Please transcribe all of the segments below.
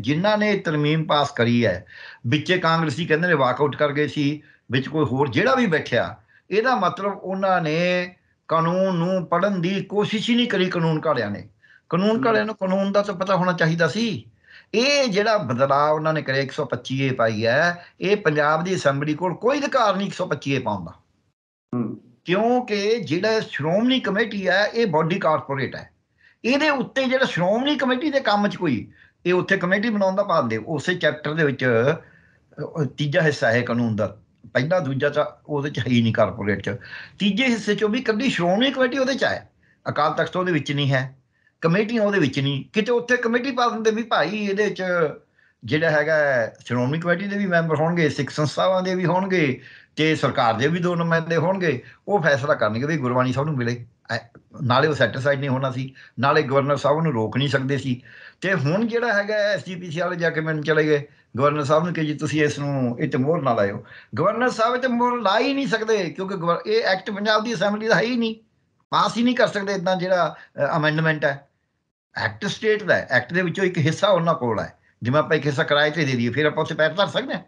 ਜਿਨ੍ਹਾਂ ਨੇ ਤਰਮੀਮ ਪਾਸ ਕਰੀ ਹੈ ਵਿੱਚੇ ਕਾਂਗਰਸੀ ਕਹਿੰਦੇ ਨੇ ਵਾਕਆਊਟ ਕਰ ਗਏ ਸੀ ਵਿੱਚ ਕੋਈ ਹੋਰ ਜਿਹੜਾ ਵੀ ਬੈਠਿਆ ਇਹਦਾ ਮਤਲਬ ਉਹਨਾਂ ਨੇ ਕਾਨੂੰਨ ਨੂੰ ਪੜਨ ਦੀ ਕੋਸ਼ਿਸ਼ ਹੀ ਨਹੀਂ ਕਰੀ ਕਾਨੂੰਨ ਘੜਿਆਂ ਨੇ ਕਾਨੂੰਨ ਘੜਿਆਂ ਨੂੰ ਕਾਨੂੰਨ ਦਾ ਤਾਂ ਪਤਾ ਹੋਣਾ ਚਾਹੀਦਾ ਸੀ ਇਹ ਜਿਹੜਾ ਬਦਲਾਅ ਉਹਨਾਂ ਨੇ ਕਰੇ 125 ਏ ਪਾਈ ਹੈ ਇਹ ਪੰਜਾਬ ਦੀ ਅਸੈਂਬਲੀ ਕੋਲ ਕੋਈ ਅਧਿਕਾਰ ਨਹੀਂ 125 ਏ ਪਾਉਣ ਦਾ ਕਿਉਂਕਿ ਜਿਹੜਾ ਸ਼੍ਰੋਮਣੀ ਕਮੇਟੀ ਹੈ ਇਹ ਬਾਡੀ ਕਾਰਪੋਰੇਟ ਹੈ ਇਹਦੇ ਉੱਤੇ ਜਿਹੜਾ ਸ਼੍ਰੋਮਣੀ ਕਮੇਟੀ ਦੇ ਕੰਮ 'ਚ ਕੋਈ ਇਹ ਉੱਥੇ ਕਮੇਟੀ ਬਣਾਉਣ ਦਾ ਭਾਵ ਦੇ ਉਸੇ ਚੈਪਟਰ ਦੇ ਵਿੱਚ ਤੀਜਾ ਹਿੱਸਾ ਹੈ ਕਾਨੂੰਨ ਦਾ ਪਹਿਲਾ ਦੂਜਾ ਤਾਂ ਉਹਦੇ ਚ ਹੈ ਹੀ ਨਹੀਂ ਕਾਰਪੋਰੇਟ ਚ ਤੀਜੇ ਹਿੱਸੇ ਚੋਂ ਵੀ ਕੱਢੀ ਸ਼੍ਰੋਮਣੀ ਕਮੇਟੀ ਉਹਦੇ ਚ ਆਇਆ ਅਕਾਲ ਤਖਤ ਉਹਦੇ ਵਿੱਚ ਨਹੀਂ ਹੈ ਕਮੇਟੀ ਉਹਦੇ ਵਿੱਚ ਨਹੀਂ ਕਿਤੇ ਉੱਥੇ ਕਮੇਟੀ ਪਾ ਦਿੰਦੇ ਵੀ ਭਾਈ ਇਹਦੇ ਚ ਜਿਹੜਾ ਹੈਗਾ ਸ਼੍ਰੋਮਣੀ ਕਮੇਟੀ ਦੇ ਵੀ ਮੈਂਬਰ ਹੋਣਗੇ ਸਿੱਖ ਸੰਸਥਾਵਾਂ ਦੇ ਵੀ ਹੋਣਗੇ ਜੇ ਸਰਕਾਰ ਦੇ ਵੀ ਦੋ ਨੁਮਾਇੰਦੇ ਹੋਣਗੇ ਉਹ ਫੈਸਲਾ ਕਰਨਗੇ ਵੀ ਗੁਰਬਾਣੀ ਸਾਹਿਬ ਨੂੰ ਮਿਲੇ ਨਾਲੇ ਉਹ ਸੈਟੀਸਫਾਈਡ ਨਹੀਂ ਹੋਣਾ ਸੀ ਨਾਲੇ ਗਵਰਨਰ ਸਾਹਿਬ ਨੂੰ ਰੋਕ ਨਹੀਂ ਸਕਦੇ ਸੀ ਤੇ ਹੁਣ ਜਿਹੜਾ ਹੈਗਾ ਐਸਜੀਪੀਸੀ ਵਾਲੇ ਜਾ ਕੇ ਮੈਨੂੰ ਚਲੇ ਗਏ ਗਵਰਨਰ ਸਾਹਿਬ ਨੇ ਕਿ ਜੀ ਤੁਸੀਂ ਇਸ ਨੂੰ ਇਹ ਤੇ ਮੋਹਰ ਨਾ ਲਾਇਓ ਗਵਰਨਰ ਸਾਹਿਬ ਤੇ ਮੋਹਰ ਲਾ ਹੀ ਨਹੀਂ ਸਕਦੇ ਕਿਉਂਕਿ ਇਹ ਐਕਟ ਪੰਜਾਬ ਦੀ ਅਸੈਂਬਲੀ ਦਾ ਹੈ ਹੀ ਨਹੀਂ ਪਾਸ ਹੀ ਨਹੀਂ ਕਰ ਸਕਦੇ ਇਦਾਂ ਜਿਹੜਾ ਅਮੈਂਡਮੈਂਟ ਹੈ ਐਕਟ ਸਟੇਟ ਦਾ ਐਕਟ ਦੇ ਵਿੱਚੋਂ ਇੱਕ ਹਿੱਸਾ ਉਹਨਾਂ ਕੋਲ ਹੈ ਜਿਵੇਂ ਆਪਾਂ ਇੱਕ ਹਿੱਸਾ ਕਿਰਾਏ ਤੇ ਦੇ ਦਈਏ ਫਿਰ ਆਪਾਂ ਉਸੇ ਪੈਰ ਧਰ ਸਕਦੇ ਹਾਂ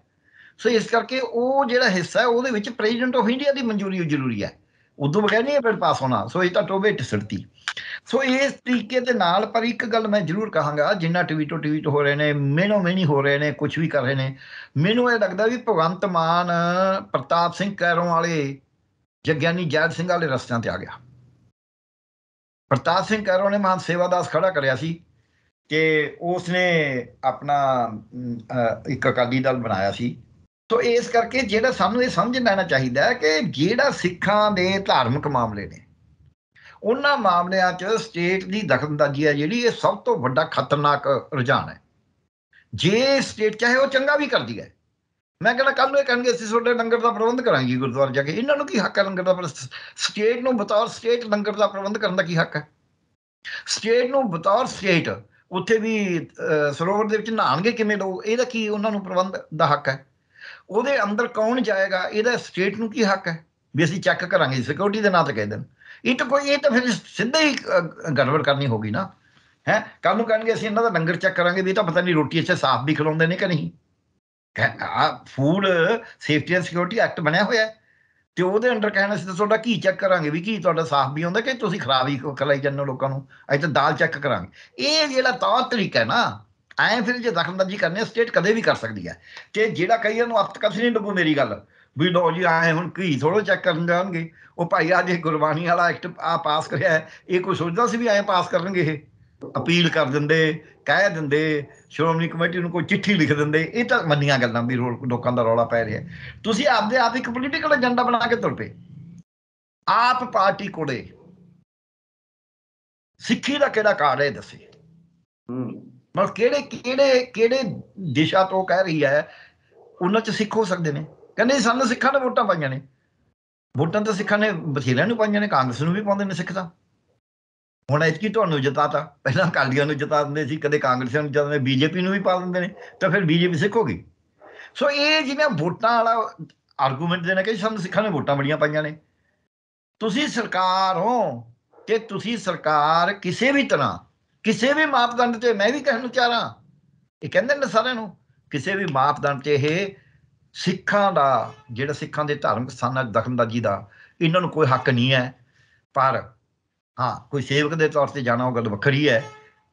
ਸੋ ਇਸ ਕਰਕੇ ਉਹ ਜਿਹੜਾ ਹਿੱਸਾ ਹੈ ਉਹਦੇ ਵਿੱਚ ਪ੍ਰੈਜ਼ੀਡੈਂਟ ਆਫ ਇੰਡੀਆ ਦੀ ਮਨਜ਼ੂਰੀ ਜ਼ਰੂਰੀ ਹੈ ਉਦੋਂ ਬਗੈਰ ਨਹੀਂ ਫਿਰ ਪਾਸ ਹੋਣਾ ਸੋ ਇਹ ਤਾਂ ਟੋਬੇ ਟਸੜਤੀ ਸੋ ਇਸ ਤਰੀਕੇ ਦੇ ਨਾਲ ਪਰ ਇੱਕ ਗੱਲ ਮੈਂ ਜ਼ਰੂਰ ਕਹਾਂਗਾ ਜਿੰਨਾ ਟਵੀਟੋ ਟਵੀਟ ਹੋ ਰਹੇ ਨੇ ਮੇਨੋ ਮੈਨੀ ਹੋ ਰਹੇ ਨੇ ਕੁਝ ਵੀ ਕਰ ਰਹੇ ਨੇ ਮੈਨੂੰ ਇਹ ਲੱਗਦਾ ਵੀ ਭਗਵੰਤ ਮਾਨ ਪ੍ਰਤਾਪ ਸਿੰਘ ਕੈਰੋਂ ਵਾਲੇ ਜਗਿਆਨੀ ਜੈਦ ਸਿੰਘ ਵਾਲੇ ਰਸਤਿਆਂ ਤੇ ਆ ਗਿਆ ਪ੍ਰਤਾਪ ਸਿੰਘ ਕੈਰੋਂ ਨੇ ਮਾਨ ਸੇਵਾਦਾਸ ਖੜਾ ਕਰਿਆ ਸੀ ਕਿ ਉਸ ਨੇ ਆਪਣਾ ਇੱਕ ਅਕਾਲੀ ਦਲ ਬਣਾਇਆ ਸੀ ਤੋ ਇਸ ਕਰਕੇ ਜਿਹੜਾ ਸਾਨੂੰ ਇਹ ਸਮਝ ਲੈਣਾ ਚਾਹੀਦਾ ਹੈ ਕਿ ਜਿਹੜਾ ਸਿੱਖਾਂ ਦੇ ਧਾਰਮਿਕ ਮਾਮਲੇ ਨੇ ਉਹਨਾਂ ਮਾਮਲਿਆਂ 'ਚ ਸਟੇਟ ਦੀ ਦਖਲਅੰਦਾਜ਼ੀ ਹੈ ਜਿਹੜੀ ਇਹ ਸਭ ਤੋਂ ਵੱਡਾ ਖਤਰਨਾਕ ਰੁਝਾਨ ਹੈ ਜੇ ਸਟੇਟ ਚਾਹੇ ਉਹ ਚੰਗਾ ਵੀ ਕਰਦੀ ਹੈ ਮੈਂ ਕਹਿੰਦਾ ਕੱਲ ਨੂੰ ਇਹ ਕਹਿੰਗੇ ਅਸੀਂ ਤੁਹਾਡੇ ਲੰਗਰ ਦਾ ਪ੍ਰਬੰਧ ਕਰਾਂਗੇ ਗੁਰਦੁਆਰੇ ਜਾ ਕੇ ਇਹਨਾਂ ਨੂੰ ਕੀ ਹੱਕ ਹੈ ਲੰਗਰ ਦਾ ਸਟੇਟ ਨੂੰ ਬਤੌਰ ਸਟੇਟ ਲੰਗਰ ਦਾ ਪ੍ਰਬੰਧ ਕਰਨ ਦਾ ਕੀ ਹੱਕ ਹੈ ਸਟੇਟ ਨੂੰ ਬਤੌਰ ਸਟੇਟ ਉੱਥੇ ਵੀ ਸਰੋਵਰ ਦੇ ਵਿੱਚ ਨਹਾਣਗੇ ਕਿਵੇਂ ਲੋਕ ਇਹਦਾ ਕੀ ਉਹਨਾਂ ਨੂੰ ਪ੍ਰਬੰਧ ਦਾ ਹੱਕ ਹੈ ਉਹਦੇ ਅੰਦਰ ਕੌਣ ਜਾਏਗਾ ਇਹਦਾ ਸਟੇਟ ਨੂੰ ਕੀ ਹੱਕ ਹੈ ਵੀ ਅਸੀਂ ਚੈੱਕ ਕਰਾਂਗੇ ਸਿਕਿਉਰਿਟੀ ਦੇ ਨਾਂ ਤੇ ਕਹਿ ਦੇਣ ਇਹ ਤਾਂ ਕੋਈ ਇਹ ਤਾਂ ਫਿਰ ਸਿੱਧੇ ਹੀ ਗੜਬੜ ਕਰਨੀ ਹੋਗੀ ਨਾ ਹੈ ਕੱਲ ਨੂੰ ਕਹਿੰਗੇ ਅਸੀਂ ਇਹਨਾਂ ਦਾ ਲੰਗਰ ਚੈੱਕ ਕਰਾਂਗੇ ਵੀ ਤਾਂ ਪਤਾ ਨਹੀਂ ਰੋਟੀ ਅੱਛਾ ਸਾਫ਼ ਵੀ ਖਲਾਉਂਦੇ ਨੇ ਕਿ ਨਹੀਂ ਆ food safety and security act ਬਣਿਆ ਹੋਇਆ ਹੈ ਤੇ ਉਹਦੇ ਅੰਡਰ ਕਹਿਣਾ ਸੀ ਤੁਹਾਡਾ ਕੀ ਚੈੱਕ ਕਰਾਂਗੇ ਵੀ ਕੀ ਤੁਹਾਡਾ ਸਾਫ਼ ਵੀ ਹੁੰਦਾ ਕਿ ਤੁਸੀਂ ਖਰਾਬ ਹੀ ਕਰਾਈ ਜਾਂਦੇ ਲੋਕਾਂ ਨੂੰ ਅਜੇ ਤਾਂ ਦਾਲ ਚੈੱਕ ਕਰਾਂਗੇ ਇਹ ਜਿਹੜਾ ਤੌਰ ਤਰੀਕਾ ਹੈ ਨਾ ਐ ਫਿਰ ਜੇ ਜ਼ਖਮਦਾਜੀ ਕਰਨੇ ਸਟੇਟ ਕਦੇ ਵੀ ਕਰ ਸਕਦੀ ਹੈ ਤੇ ਜਿਹੜਾ ਕਈਆਂ ਨੂੰ ਅਫਤ ਕਦੇ ਨਹੀਂ ਡੁੱਬੂ ਮੇਰੀ ਗੱਲ ਵੀ ਲੋ ਜੀ ਆਏ ਹੁਣ ਕੀ ਥੋੜੋ ਚੈੱਕ ਕਰਨ ਜਾਣਗੇ ਉਹ ਭਾਈ ਆ ਜੇ ਗੁਰਬਾਣੀ ਵਾਲਾ ਐਕਟ ਆ ਪਾਸ ਕਰਿਆ ਇਹ ਕੋਈ ਸੋਚਦਾ ਸੀ ਵੀ ਆਏ ਪਾਸ ਕਰਨਗੇ ਇਹ ਅਪੀਲ ਕਰ ਦਿੰਦੇ ਕਹਿ ਦਿੰਦੇ ਸ਼੍ਰੋਮਣੀ ਕਮੇਟੀ ਨੂੰ ਕੋਈ ਚਿੱਠੀ ਲਿਖ ਦਿੰਦੇ ਇਹ ਤਾਂ ਮੰਨੀਆਂ ਗੱਲਾਂ ਵੀ ਲੋਕਾਂ ਦਾ ਰੌਲਾ ਪੈ ਰਿਹਾ ਤੁਸੀਂ ਆਪਦੇ ਆਪ ਇੱਕ ਪੋਲੀਟੀਕਲ ਏਜੰਡਾ ਬਣਾ ਕੇ ਤੁਰ ਪਏ ਆਪ ਪਾਰਟੀ ਕੋਲੇ ਸਿੱਖੀ ਦਾ ਕਿਹੜਾ ਕਾਰਜ ਹੈ ਦੱਸੇ ਹੂੰ ਮਤਲਬ ਕਿਹੜੇ ਕਿਹੜੇ ਕਿਹੜੇ ਦਿਸ਼ਾ ਤੋਂ ਕਹਿ ਰਹੀ ਹੈ ਉਹਨਾਂ 'ਚ ਸਿੱਖ ਹੋ ਸਕਦੇ ਨੇ ਕਹਿੰਦੇ ਸਾਨੂੰ ਸਿੱਖਾਂ ਨੇ ਵੋਟਾਂ ਪਾਈਆਂ ਨੇ ਵੋਟਾਂ ਤਾਂ ਸਿੱਖਾਂ ਨੇ ਬਥੇਰਿਆਂ ਨੂੰ ਪਾਈਆਂ ਨੇ ਕਾਂਗਰਸ ਨੂੰ ਵੀ ਪਾਉਂਦੇ ਨੇ ਸਿੱਖ ਤਾਂ ਹੁਣ ਕੀ ਤੁਹਾਨੂੰ ਜਿਤਾਤਾ ਪਹਿਲਾਂ ਕਾਲੀਆਂ ਨੂੰ ਜਿਤਾ ਦਿੰਦੇ ਸੀ ਕਦੇ ਕਾਂਗਰਸੀਆਂ ਨੂੰ ਜਦੋਂ ਬੀਜੇਪੀ ਨੂੰ ਵੀ ਪਾ ਦਿੰਦੇ ਨੇ ਤਾਂ ਫਿਰ ਬੀਜੇਪੀ ਸਿੱਖ ਹੋ ਗਈ ਸੋ ਇਹ ਜਿਵੇਂ ਵੋਟਾਂ ਵਾਲਾ ਆਰਗੂਮੈਂਟ ਦੇਣਾ ਕਿ ਸਾਨੂੰ ਸਿੱਖਾਂ ਨੇ ਵੋਟਾਂ ਬੜੀਆਂ ਪਾਈਆਂ ਨੇ ਤੁਸੀਂ ਸਰਕਾਰ ਹੋ ਤੇ ਤੁਸੀਂ ਸਰਕਾਰ ਕਿਸੇ ਵੀ ਤਰ੍ਹਾਂ ਕਿਸੇ ਵੀ ਮਾਪਦੰਡ ਤੇ ਮੈਂ ਵੀ ਕਹਿਣ ਨੂੰ ਚਾਹਾਂ ਇਹ ਕਹਿੰਦੇ ਨੇ ਸਾਰਿਆਂ ਨੂੰ ਕਿਸੇ ਵੀ ਮਾਪਦੰਡ ਤੇ ਇਹ ਸਿੱਖਾਂ ਦਾ ਜਿਹੜਾ ਸਿੱਖਾਂ ਦੇ ਧਾਰਮਿਕ ਸਥਾਨਾਂ ਦੀ ਦਾ ਇਹਨਾਂ ਨੂੰ ਕੋਈ ਹੱਕ ਨਹੀਂ ਹੈ ਪਰ ਹਾਂ ਕੋਈ ਸੇਵਕ ਦੇ ਤੌਰ ਤੇ ਜਾਣਾ ਉਹ ਗੱਲ ਵੱਖਰੀ ਹੈ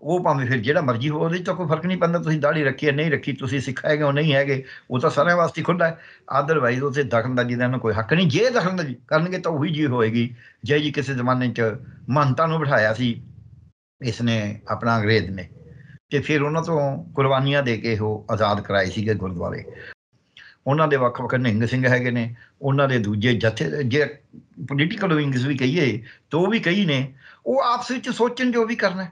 ਉਹ ਭਾਵੇਂ ਫਿਰ ਜਿਹੜਾ ਮਰਜ਼ੀ ਹੋਵੇ ਉਹਦੇ ਚ ਕੋਈ ਫਰਕ ਨਹੀਂ ਪੈਂਦਾ ਤੁਸੀਂ ਦਾੜੀ ਰੱਖੀ ਹੈ ਨਹੀਂ ਰੱਖੀ ਤੁਸੀਂ ਸਿੱਖ ਹੈਗੇ ਹੋ ਨਹੀਂ ਹੈਗੇ ਉਹ ਤਾਂ ਸਾਰਿਆਂ ਵਾਸਤੇ ਖੁੱਲ੍ਹਾ ਹੈ ਆਦਰਵਾਈਜ਼ ਉਸੇ ਦਖਲਅੰਦਾਜ਼ੀ ਦਾ ਇਹਨਾਂ ਕੋਈ ਹੱਕ ਨਹੀਂ ਜੇ ਦਖਲਅੰਦਾਜ਼ੀ ਕਰਨਗੇ ਤਾਂ ਉਹੀ ਜੀ ਹੋਏਗੀ ਜੇ ਜੀ ਕਿਸੇ ਜ਼ਮਾਨੇ 'ਚ ਮਹੰਤਾਂ ਨੂੰ ਬਿਠਾਇਆ ਸੀ ਇਸ ਨੇ ਆਪਣਾ ਅੰਗਰੇਜ਼ ਨੇ ਤੇ ਫਿਰ ਉਹਨਾਂ ਤੋਂ ਕੁਰਬਾਨੀਆਂ ਦੇ ਕੇ ਉਹ ਆਜ਼ਾਦ ਕਰਾਏ ਸੀਗੇ ਗੁਰਦੁਆਰੇ ਉਹਨਾਂ ਦੇ ਵੱਖ ਵੱਖ ਨਿੰਗ ਸਿੰਘ ਹੈਗੇ ਨੇ ਉਹਨਾਂ ਦੇ ਦੂਜੇ ਜਥੇ ਜੇ ਪੋਲੀਟੀਕਲ ਵਿੰਗਸ ਵੀ ਕਹੀਏ ਤੋ ਵੀ ਕਹੀ ਨੇ ਉਹ ਆਪਸ ਵਿੱਚ ਸੋਚਣ ਜੋ ਵੀ ਕਰਨਾ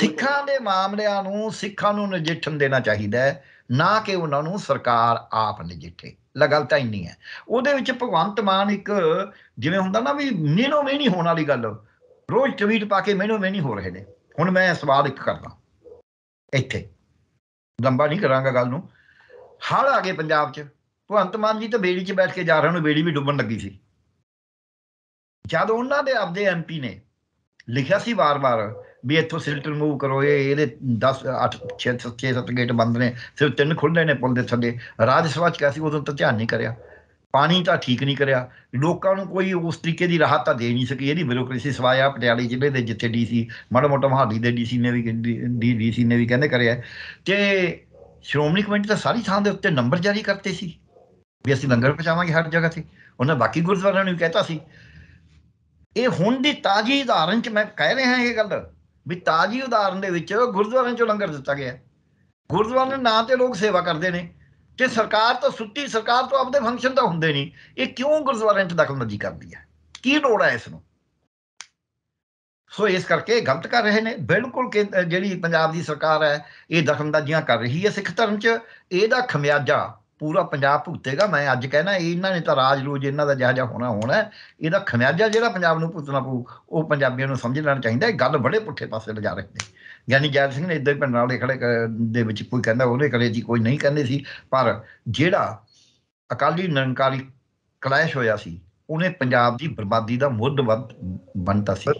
ਸਿੱਖਾਂ ਦੇ ਮਾਮਲਿਆਂ ਨੂੰ ਸਿੱਖਾਂ ਨੂੰ ਨਜਿੱਠਣ ਦੇਣਾ ਚਾਹੀਦਾ ਹੈ ਨਾ ਕਿ ਉਹਨਾਂ ਨੂੰ ਸਰਕਾਰ ਆਪ ਨਜਿੱਠੇ ਲਗਲ ਤਾਂ ਇੰਨੀ ਹੈ ਉਹਦੇ ਵਿੱਚ ਭਗਵੰਤ ਮਾਨ ਇੱਕ ਜਿਵੇਂ ਹੁੰਦਾ ਨਾ ਵੀ ਨੀਨੋ ਨਹੀਂ ਹੋਣ ਵਾਲੀ ਗੱਲ ਰੋਜ਼ ਟਵੀਟ ਪਾ ਕੇ ਮੈਨੂੰ ਨਹੀਂ ਹੋ ਰਹੇ ਨੇ ਹੁਣ ਮੈਂ ਸਵਾਲ ਇੱਕ ਕਰਦਾ ਇੱਥੇ ਲੰਬਾ ਨਹੀਂ ਕਰਾਂਗਾ ਗੱਲ ਨੂੰ ਹੜ ਆ ਗਏ ਪੰਜਾਬ 'ਚ ਭਗਵੰਤ ਮਾਨ ਜੀ ਤਾਂ ਬੇੜੀ 'ਚ ਬੈਠ ਕੇ ਜਾ ਰਹੇ ਨੇ ਬੇੜੀ ਵੀ ਡੁੱਬਣ ਲੱਗੀ ਸੀ ਜਦ ਉਹਨਾਂ ਦੇ ਆਪਦੇ ਐਮਪੀ ਨੇ ਲਿਖਿਆ ਸੀ ਵਾਰ-ਵਾਰ ਵੀ ਇੱਥੋਂ ਸਿਲਟਰ ਮੂਵ ਕਰੋ ਇਹ ਇਹਦੇ 10 8 6 7 ਗੇਟ ਬੰਦ ਨੇ ਸਿਰਫ ਤਿੰਨ ਖੁੱਲ੍ਹੇ ਨੇ ਪੁੱਲ ਦੇ ਥੱਲੇ ਰਾਜ ਸਭਾ ਚ ਕਿਹਾ ਸੀ ਉਦੋਂ ਤਾਂ ਧਿਆਨ ਨਹੀਂ ਕਰਿਆ ਪਾਣੀ ਤਾਂ ਠੀਕ ਨਹੀਂ ਕਰਿਆ ਲੋਕਾਂ ਨੂੰ ਕੋਈ ਉਸ ਤਰੀਕੇ ਦੀ ਰਾਹਤ ਤਾਂ ਦੇ ਨਹੀਂ ਸਕੀ ਇਹਦੀ ਬਿਊਰੋਕ੍ਰੇਸੀ ਸਵਾਇਆ ਪਟਿਆਲੇ ਜ਼ਿਲ੍ਹੇ ਦੇ ਜਿੱਥੇ ਡੀਸੀ ਮਾੜਾ ਮੋਟਾ ਮਹਾਲੀ ਦੇ ਡੀਸੀ ਨੇ ਵੀ ਡੀਸੀ ਨੇ ਵੀ ਕਹਿੰਦੇ ਕਰਿਆ ਤੇ ਸ਼੍ਰੋਮਣੀ ਕਮੇਟੀ ਤਾਂ ਸਾਰੀ ਥਾਂ ਦੇ ਉੱਤੇ ਨੰਬਰ ਜਾਰੀ ਕਰਤੇ ਸੀ ਵੀ ਅਸੀਂ ਲੰਗਰ ਪਹੁੰਚਾਵਾਂਗੇ ਹਰ ਜਗ੍ਹਾ ਤੇ ਉਹਨਾਂ ਬਾਕੀ ਗੁਰਦੁਆਰਿਆਂ ਨੂੰ ਵੀ ਕਹਿਤਾ ਸੀ ਇਹ ਹੁਣ ਦੀ ਤਾਜੀ ਉਦਾਹਰਨ ਚ ਮੈਂ ਕਹਿ ਰਿਹਾ ਇਹ ਗੱਲ ਵੀ ਤਾਜੀ ਉਦਾਹਰਨ ਦੇ ਵਿੱਚ ਗੁਰਦੁਆਰਿਆਂ ਚੋਂ ਲੰਗਰ ਦਿੱਤਾ ਗਿਆ ਗੁਰਦੁਆਰਿਆਂ ਦੇ ਨਾਂ ਤੇ ਲੋਕ ਸੇਵਾ ਕਰਦੇ ਨੇ ਕਿ ਸਰਕਾਰ ਤਾਂ ਸੁੱਤੀ ਸਰਕਾਰ ਤੋਂ ਆਪਦੇ ਫੰਕਸ਼ਨ ਤਾਂ ਹੁੰਦੇ ਨਹੀਂ ਇਹ ਕਿਉਂ ਗੁਰਦੁਆਰਿਆਂ 'ਚ ਦਖਲਅੰਦਾਜ਼ੀ ਕਰਦੀ ਹੈ ਕੀ ਲੋੜ ਹੈ ਇਸ ਨੂੰ ਸੋ ਇਸ ਕਰਕੇ ਗਲਤ ਕਰ ਰਹੇ ਨੇ ਬਿਲਕੁਲ ਜਿਹੜੀ ਪੰਜਾਬ ਦੀ ਸਰਕਾਰ ਹੈ ਇਹ ਦਖਲਅੰਦਾਜ਼ੀਆਂ ਕਰ ਰਹੀ ਹੈ ਸਿੱਖ ਧਰਮ 'ਚ ਇਹਦਾ ਖਮਿਆਜਾ ਪੂਰਾ ਪੰਜਾਬ ਭੁਗਤੇਗਾ ਮੈਂ ਅੱਜ ਕਹਿਣਾ ਇਹਨਾਂ ਨੇ ਤਾਂ ਰਾਜ ਲੋਜ ਇਹਨਾਂ ਦਾ ਜਹਾਜਾ ਹੋਣਾ ਹੋਣਾ ਇਹਦਾ ਖਮਿਆਜਾ ਜਿਹੜਾ ਪੰਜਾਬ ਨੂੰ ਭੁਗਤਣਾ ਪਊ ਉਹ ਪੰਜਾਬੀਆਂ ਨੂੰ ਸਮਝ ਲੈਣਾ ਚਾਹੀਦਾ ਇਹ ਗੱਲ ਬੜੇ ਪੁੱਠੇ ਪਾਸੇ ਲਿਜਾ ਰਹੇ ਨੇ ਯਾਨੀ ਜੈਲ ਸਿੰਘ ਨੇ ਇਦਾਂ ਪਿੰਡ ਨਾਲੇ ਖੜੇ ਦੇ ਵਿੱਚ ਕੋਈ ਕਹਿੰਦਾ ਉਹਨੇ ਕਲੇ ਜੀ ਕੋਈ ਨਹੀਂ ਕਹਿੰਦੇ ਸੀ ਪਰ ਜਿਹੜਾ ਅਕਾਲੀ ਨਿਰੰਕਾਰੀ ਕਲੈਸ਼ ਹੋਇਆ ਸੀ ਉਹਨੇ ਪੰਜਾਬ ਦੀ ਬਰਬਾਦੀ ਦਾ ਮੁੱਢ ਬਣਤਾ ਸੀ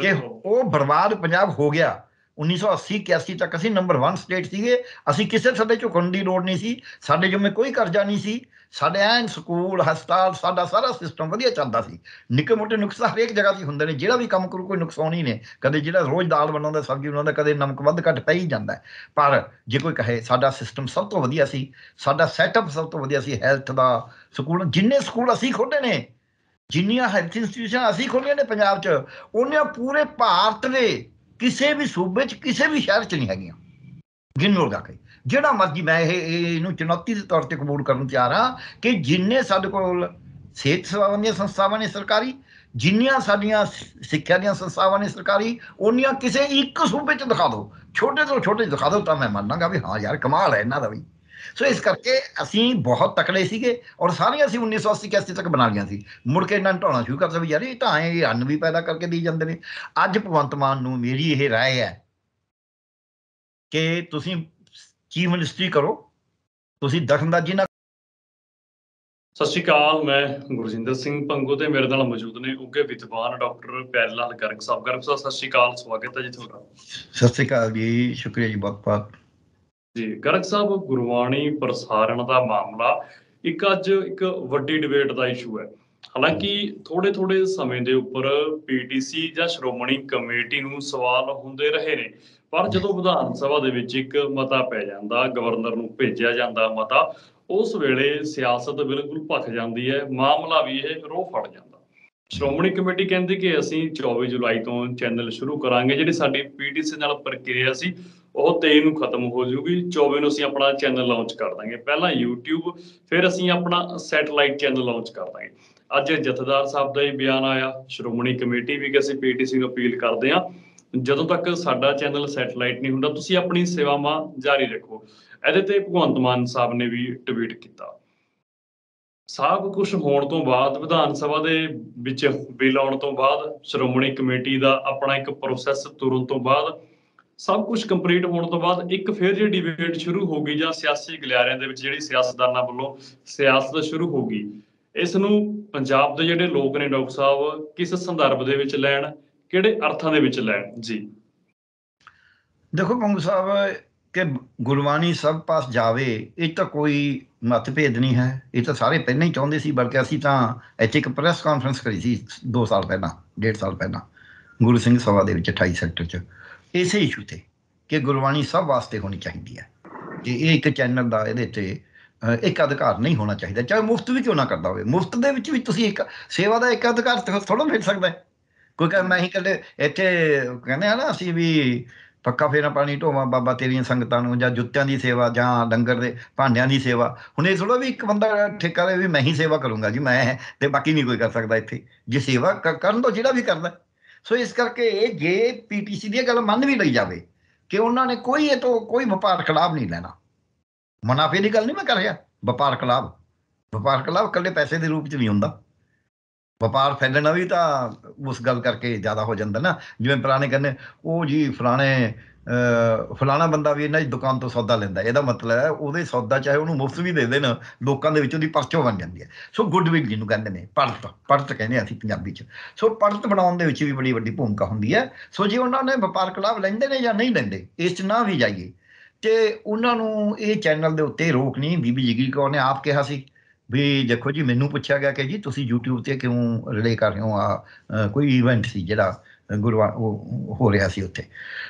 ਕਿ ਉਹ ਬਰਬਾਦ ਪੰਜਾਬ ਹੋ ਗਿਆ 1980-81 ਤੱਕ ਅਸੀਂ ਨੰਬਰ 1 ਸਟੇਟ ਸੀਗੇ ਅਸੀਂ ਕਿਸੇ ਸਾਡੇ ਝੁਕਣ ਦੀ ਲੋੜ ਨਹੀਂ ਸੀ ਸਾਡੇ ਜਿਵੇਂ ਕੋਈ ਕਰਜ਼ਾ ਨਹੀਂ ਸੀ ਸਾਡੇ ਐਨ ਸਕੂਲ ਹਸਪਤਾਲ ਸਾਡਾ ਸਾਰਾ ਸਿਸਟਮ ਵਧੀਆ ਚੱਲਦਾ ਸੀ ਨਿੱਕੇ ਮੋਟੇ ਨੁਕਸਾ ਹਰੇਕ ਜਗ੍ਹਾ ਤੇ ਹੁੰਦੇ ਨੇ ਜਿਹੜਾ ਵੀ ਕੰਮ ਕਰੂ ਕੋਈ ਨੁਕਸਾਨ ਹੀ ਨੇ ਕਦੇ ਜਿਹੜਾ ਰੋਜ਼ ਦਾਲ ਬਣਾਉਂਦਾ ਸਬਜ਼ੀ ਬਣਾਉਂਦਾ ਕਦੇ ਨਮਕ ਵੱਧ ਘੱਟ ਪੈ ਹੀ ਜਾਂਦਾ ਪਰ ਜੇ ਕੋਈ ਕਹੇ ਸਾਡਾ ਸਿਸਟਮ ਸਭ ਤੋਂ ਵਧੀਆ ਸੀ ਸਾਡਾ ਸੈਟਅਪ ਸਭ ਤੋਂ ਵਧੀਆ ਸੀ ਹੈਲਥ ਦਾ ਸਕੂਲ ਜਿੰਨੇ ਸਕੂਲ ਅਸੀਂ ਖੋਲੇ ਨੇ ਜਿੰਨੀਆਂ ਹੈਲਥ ਇੰਸਟੀਟਿਊਸ਼ਨ ਅਸੀਂ ਖੋਲੀਆਂ ਨੇ ਪੰਜਾਬ 'ਚ ਉਹਨੇ ਪੂਰੇ ਭਾਰਤ ਦੇ ਕਿਸੇ ਵੀ ਸੂਬੇ 'ਚ ਕਿਸੇ ਵੀ ਸ਼ਹਿਰ 'ਚ ਨਹੀਂ ਹੈਗੀਆਂ ਗਿਣੋ ਲਗਾ ਕੇ ਜਿਹੜਾ ਮਰਜੀ ਮੈਂ ਇਹ ਇਹਨੂੰ ਚੁਣੌਤੀ ਦੇ ਤੌਰ ਤੇ ਕਬੂਲ ਕਰਨ ਤਿਆਰ ਹਾਂ ਕਿ ਜਿੰਨੇ ਸਾਡੇ ਕੋਲ ਸਿਹਤ ਸੇਵਾਵਾਂ ਦੀਆਂ ਸੰਸਥਾਵਾਂ ਨੇ ਸਰਕਾਰੀ ਜਿੰਨੀਆਂ ਸਾਡੀਆਂ ਸਿੱਖਿਆ ਦੀਆਂ ਸੰਸਥਾਵਾਂ ਨੇ ਸਰਕਾਰੀ ਉਹਨੀਆਂ ਕਿਸੇ ਇੱਕ ਸੂਬੇ 'ਚ ਦਿਖਾ ਦਿਓ ਛੋਟੇ ਤੋਂ ਛੋਟੇ ਦਿਖਾ ਦਿਓ ਤਾਂ ਮੈਂ ਮੰਨਾਂਗਾ ਵੀ ਹਾਂ ਯਾਰ ਕਮਾਲ ਹੈ ਇਹਨਾਂ ਦਾ ਵੀ ਸੋ ਇਸ ਕਰਕੇ ਅਸੀਂ ਬਹੁਤ ਤਕੜੇ ਸੀਗੇ ਔਰ ਸਾਰੀਆਂ ਅਸੀਂ 1980 ਤੱਕ ਬਣਾ ਲਈਆਂ ਸੀ ਮੁੜ ਕੇ ਇਹਨਾਂ ਢਾਉਣਾ ਸ਼ੁਰੂ ਕਰ ਦਿੱਤਾ ਵੀ ਯਾਰ ਇਹ ਤਾਂ ਐ ਅੰਨ ਵੀ ਪੈਦਾ ਕਰਕੇ ਦੇ ਜਾਂਦੇ ਨੇ ਅੱਜ ਭਗਵੰਤ ਮਾਨ ਨੂੰ ਮੇਰੀ ਇਹ رائے ਹੈ ਕਿ ਤੁਸੀਂ ਚੀਫ ਮਿਨਿਸਟਰੀ ਕਰੋ ਤੁਸੀਂ ਜੀ ਨਾਲ ਸਤਿ ਸ਼੍ਰੀ ਅਕਾਲ ਮੈਂ ਗੁਰਜਿੰਦਰ ਸਿੰਘ ਪੰਗੋ ਤੇ ਮੇਰੇ ਨਾਲ ਮੌਜੂਦ ਨੇ ਉੱਗੇ ਵਿਦਵਾਨ ਡਾਕਟਰ ਪੈਰਲਾਲ ਗਰਗ ਸਾਹਿਬ ਗਰਗ ਸਾਹਿਬ ਸਤਿ ਸ਼੍ਰੀ ਅਕਾਲ ਸਵਾਗਤ ਹੈ ਜੀ ਤੁਹਾਡਾ ਸਤਿ ਸ਼੍ਰੀ ਅਕਾਲ ਜੀ ਸ਼ੁਕਰੀਆ ਜੀ ਬਹੁਤ ਬਹੁਤ ਜੀ ਗਰਗ ਸਾਹਿਬ ਗੁਰਬਾਣੀ ਪ੍ਰਸਾਰਣ ਦਾ ਮਾਮਲਾ ਇੱਕ ਅੱਜ ਇੱਕ ਵੱਡੀ ਡਿਬੇਟ ਦਾ ਇਸ਼ੂ ਹੈ ਹਾਲਾਂਕਿ ਥੋੜੇ ਥੋੜੇ ਸਮੇਂ ਦੇ ਉੱਪਰ ਪੀਟੀਸੀ ਜਾਂ ਸ਼੍ਰੋਮਣੀ ਕਮੇਟੀ ਨੂੰ ਸਵਾਲ ਹੁੰਦੇ ਰਹੇ ਨੇ ਪਰ ਜਦੋਂ ਵਿਧਾਨ ਸਭਾ ਦੇ ਵਿੱਚ ਇੱਕ ਮਤਾ ਪੈ ਜਾਂਦਾ ਗਵਰਨਰ ਨੂੰ ਭੇਜਿਆ ਜਾਂਦਾ ਮਤਾ ਉਸ ਵੇਲੇ ਸਿਆਸਤ ਬਿਲਕੁਲ ਭੱਖ ਜਾਂਦੀ ਹੈ ਮਾਮਲਾ ਵੀ ਇਹ ਰੋਹ ਫੜ ਜਾਂਦਾ ਸ਼੍ਰੋਮਣੀ ਕਮੇਟੀ ਕਹਿੰਦੀ ਕਿ ਅਸੀਂ 24 ਜੁਲਾਈ ਤੋਂ ਚੈਨਲ ਸ਼ੁਰੂ ਕਰਾਂਗੇ ਜਿਹੜੀ ਸਾਡੀ ਪੀਟੀਸੀ ਨਾਲ ਪ੍ਰਕਿਰਿਆ ਸੀ ਉਹ 23 ਨੂੰ ਖਤਮ ਹੋ ਜੂਗੀ 24 ਨੂੰ ਅਸੀਂ ਆਪਣਾ ਚੈਨਲ ਲਾਂਚ ਕਰ ਦਾਂਗੇ ਪਹਿਲਾਂ YouTube ਫਿਰ ਅਸੀਂ ਆਪਣਾ ਸੈਟਲਾਈਟ ਚੈਨਲ ਲਾਂਚ ਕਰ ਦਾਂਗੇ ਅੱਜ ਜਥੇਦਾਰ ਸਾਹਿਬ ਦਾ ਇਹ ਬਿਆਨ ਆਇਆ ਸ਼੍ਰੋਮਣੀ ਕਮੇਟੀ ਵੀ ਕਿ ਅਸੀਂ ਪੀਟੀਸੀ ਨੂੰ ਅਪੀਲ ਕਰਦੇ ਹਾਂ ਜਦੋਂ ਤੱਕ ਸਾਡਾ ਚੈਨਲ ਸੈਟਲਾਈਟ ਨਹੀਂ ਹੁੰਦਾ ਤੁਸੀਂ ਆਪਣੀ ਸੇਵਾਵਾਂ ਜਾਰੀ ਰੱਖੋ ਇਹਦੇ ਤੇ ਭਗਵੰਤ ਮਾਨ ਸਾਹਿਬ ਨੇ ਵੀ ਟਵੀਟ ਕੀਤਾ ਸਭ ਕੁਝ ਹੋਣ ਤੋਂ ਬਾਅਦ ਵਿਧਾਨ ਸਭਾ ਦੇ ਵਿੱਚ ਬਿਲ ਆਉਣ ਤੋਂ ਬਾਅਦ ਸ਼੍ਰੋਮਣੀ ਕਮੇਟੀ ਦਾ ਆਪਣਾ ਇੱਕ ਪ੍ਰੋਸੈਸ ਤੁਰਨ ਤੋਂ ਬਾਅਦ ਸਭ ਕੁਝ ਕੰਪਲੀਟ ਹੋਣ ਤੋਂ ਬਾਅਦ ਇੱਕ ਫੇਰ ਜਿਹੜੀ ਡਿਬੇਟ ਸ਼ੁਰੂ ਹੋ ਗਈ ਜਾਂ ਸਿਆਸੀ ਗਲਿਆਰਿਆਂ ਦੇ ਵਿੱਚ ਜਿਹੜੀ ਸਿਆਸਤਦਾਨਾਂ ਵੱਲੋਂ ਸਿਆਸਤ ਸ਼ੁਰੂ ਹੋ ਗਈ ਇਸ ਨੂੰ ਪੰਜਾਬ ਦੇ ਜਿਹੜੇ ਲੋਕ ਨੇ ਡਾਕਟਰ ਸਾਹਿਬ ਕਿਸ ਸੰਦਰਭ ਦੇ ਵਿੱਚ ਲੈਣ ਕਿਹੜੇ ਅਰਥਾਂ ਦੇ ਵਿੱਚ ਲੈਣ ਜੀ ਦੇਖੋ ਕੰਗ ਸਾਹਿਬ ਕਿ ਗੁਰਬਾਣੀ ਸਭ ਪਾਸ ਜਾਵੇ ਇਹ ਤਾਂ ਕੋਈ ਮਤਭੇਦ ਨਹੀਂ ਹੈ ਇਹ ਤਾਂ ਸਾਰੇ ਪਹਿਲਾਂ ਹੀ ਚਾਹੁੰਦੇ ਸੀ ਬਲਕਿ ਅਸੀਂ ਤਾਂ ਇੱਥੇ ਇੱਕ ਪ੍ਰੈਸ ਕਾਨਫਰੰਸ ਕਰੀ ਸੀ 2 ਸਾਲ ਪਹਿਲਾਂ 1.5 ਸਾਲ ਪਹਿਲਾਂ ਗੁਰੂ ਸਿੰਘ ਸਭਾ ਦੇ ਵਿੱਚ 28 ਸੈਕਟਰ 'ਚ ਇਸੇ ਇਸ਼ੂ ਤੇ ਕਿ ਗੁਰਬਾਣੀ ਸਭ ਵਾਸਤੇ ਹੋਣੀ ਚਾਹੀਦੀ ਹੈ ਕਿ ਇਹ ਇੱਕ ਚੈਨਲ ਦਾ ਇਹਦੇ ਤੇ ਇੱਕ ਅਧਿਕਾਰ ਨਹੀਂ ਹੋਣਾ ਚਾਹੀਦਾ ਚਾਹੇ ਮੁਫਤ ਵੀ ਕਿਉਂ ਨਾ ਕਰਦਾ ਹੋਵੇ ਮੁਫਤ ਦੇ ਵਿੱਚ ਵੀ ਤੁਸੀਂ ਇੱਕ ਸੇਵਾ ਦਾ ਇੱਕ ਅਧਿਕਾਰ ਥੋੜਾ ਮਿਲ ਸਕਦਾ ਕੋਈ ਕਹਿੰਦਾ ਮੈਂ ਹੀ ਕਹਿੰਦੇ ਇੱਥੇ ਕਹਿੰਦੇ ਆ ਨਾ ਅਸੀਂ ਵੀ ਪੱਕਾ ਫੇਰਾ ਪਾਣੀ ਢੋਵਾ ਬਾਬਾ ਤੇਰੀਆਂ ਸੰਗਤਾਂ ਨੂੰ ਜਾਂ ਜੁੱਤਿਆਂ ਦੀ ਸੇਵਾ ਜਾਂ ਡੰਗਰ ਦੇ ਭਾਂਡਿਆਂ ਦੀ ਸੇਵਾ ਹੁਣ ਇਹ ਥੋੜਾ ਵੀ ਇੱਕ ਬੰਦਾ ਠੇਕਾ ਲੈ ਵੀ ਮੈਂ ਹੀ ਸੇਵਾ ਕਰੂੰਗਾ ਜੀ ਮੈਂ ਤੇ ਬਾਕੀ ਨਹੀਂ ਕੋਈ ਕਰ ਸਕਦਾ ਇੱਥੇ ਜੇ ਸੇਵਾ ਕਰਨ ਤੋਂ ਜਿਹੜਾ ਵੀ ਕਰਦਾ ਸੋ ਇਸ ਕਰਕੇ ਜੇ ਪੀਟੀਸੀ ਦੀ ਗੱਲ ਮੰਨ ਵੀ ਲਈ ਜਾਵੇ ਕਿ ਉਹਨਾਂ ਨੇ ਕੋਈ ਇਹ ਤੋਂ ਕੋਈ ਵਪਾਰ ਖਿਲਾਫ ਨਹੀਂ ਲੈਣਾ ਮੁਨਾਫੇ ਦੀ ਗੱਲ ਨਹੀਂ ਮੈਂ ਕਰ ਰਿਹਾ ਵਪਾਰ ਲਾਭ ਵਪਾਰ ਲਾਭ ਕੱਲੇ ਪੈਸੇ ਦੇ ਰੂਪ 'ਚ ਨਹੀਂ ਹੁੰਦਾ ਵਪਾਰ ਫੈਲਣਾ ਵੀ ਤਾਂ ਉਸ ਗੱਲ ਕਰਕੇ ਜ਼ਿਆਦਾ ਹੋ ਜਾਂਦਾ ਨਾ ਜਿਵੇਂ ਪੁਰਾਣੇ ਕਹਿੰਦੇ ਉਹ ਜੀ ਫਲਾਣੇ ਫਲਾਣਾ ਬੰਦਾ ਵੀ ਇਹਨਾਂ ਦੀ ਦੁਕਾਨ ਤੋਂ ਸੌਦਾ ਲੈਂਦਾ ਇਹਦਾ ਮਤਲਬ ਹੈ ਉਹਦੇ ਸੌਦਾ ਚਾਹੇ ਉਹਨੂੰ ਮੁਫਤ ਵੀ ਦੇ ਦੇਣ ਲੋਕਾਂ ਦੇ ਵਿੱਚ ਉਹਦੀ ਪਰਚੋ ਬਣ ਜਾਂਦੀ ਹੈ ਸੋ ਗੁੱਡਵਿਲ ਜਿਹਨੂੰ ਕਹਿੰਦੇ ਨੇ ਪੜਤ ਪੜਤ ਕਹਿੰਦੇ ਆ ਅਸੀਂ ਪੰਜਾਬੀ 'ਚ ਸੋ ਪੜਤ ਬਣਾਉਣ ਦੇ ਵਿੱਚ ਵੀ ਬੜੀ ਵੱਡੀ ਭੂਮਿਕਾ ਹੁੰਦੀ ਹੈ ਸੋ ਜੇ ਉਹਨਾਂ ਨੇ ਵਪਾਰਕ ਲਾਭ ਲੈਂਦੇ ਨੇ ਜਾਂ ਨਹੀਂ ਲੈਂਦੇ ਇਸ 'ਚ ਨਾ ਵੀ ਜਾਈਏ ਤੇ ਉਹਨਾਂ ਨੂੰ ਇਹ ਚੈਨਲ ਦੇ ਉੱਤੇ ਰੋਕ ਨਹੀਂ ਬੀਬੀ ਜਿਗਰੀ ਕੌਰ ਨੇ ਆਪ ਕਿਹਾ ਸੀ ਵੀ ਦੇਖੋ ਜੀ ਮੈਨੂੰ ਪੁੱਛਿਆ ਗਿਆ ਕਿ ਜੀ ਤੁਸੀਂ YouTube ਤੇ ਕਿਉਂ ਰਿਲੇ ਕਰ ਰਹੇ ਹੋ ਆ ਕੋਈ ਇਵੈਂਟ ਸੀ ਜਿਹੜਾ ਗੁਰਵਾ ਹੋ ਰਿਹਾ ਸੀ ਉੱਥੇ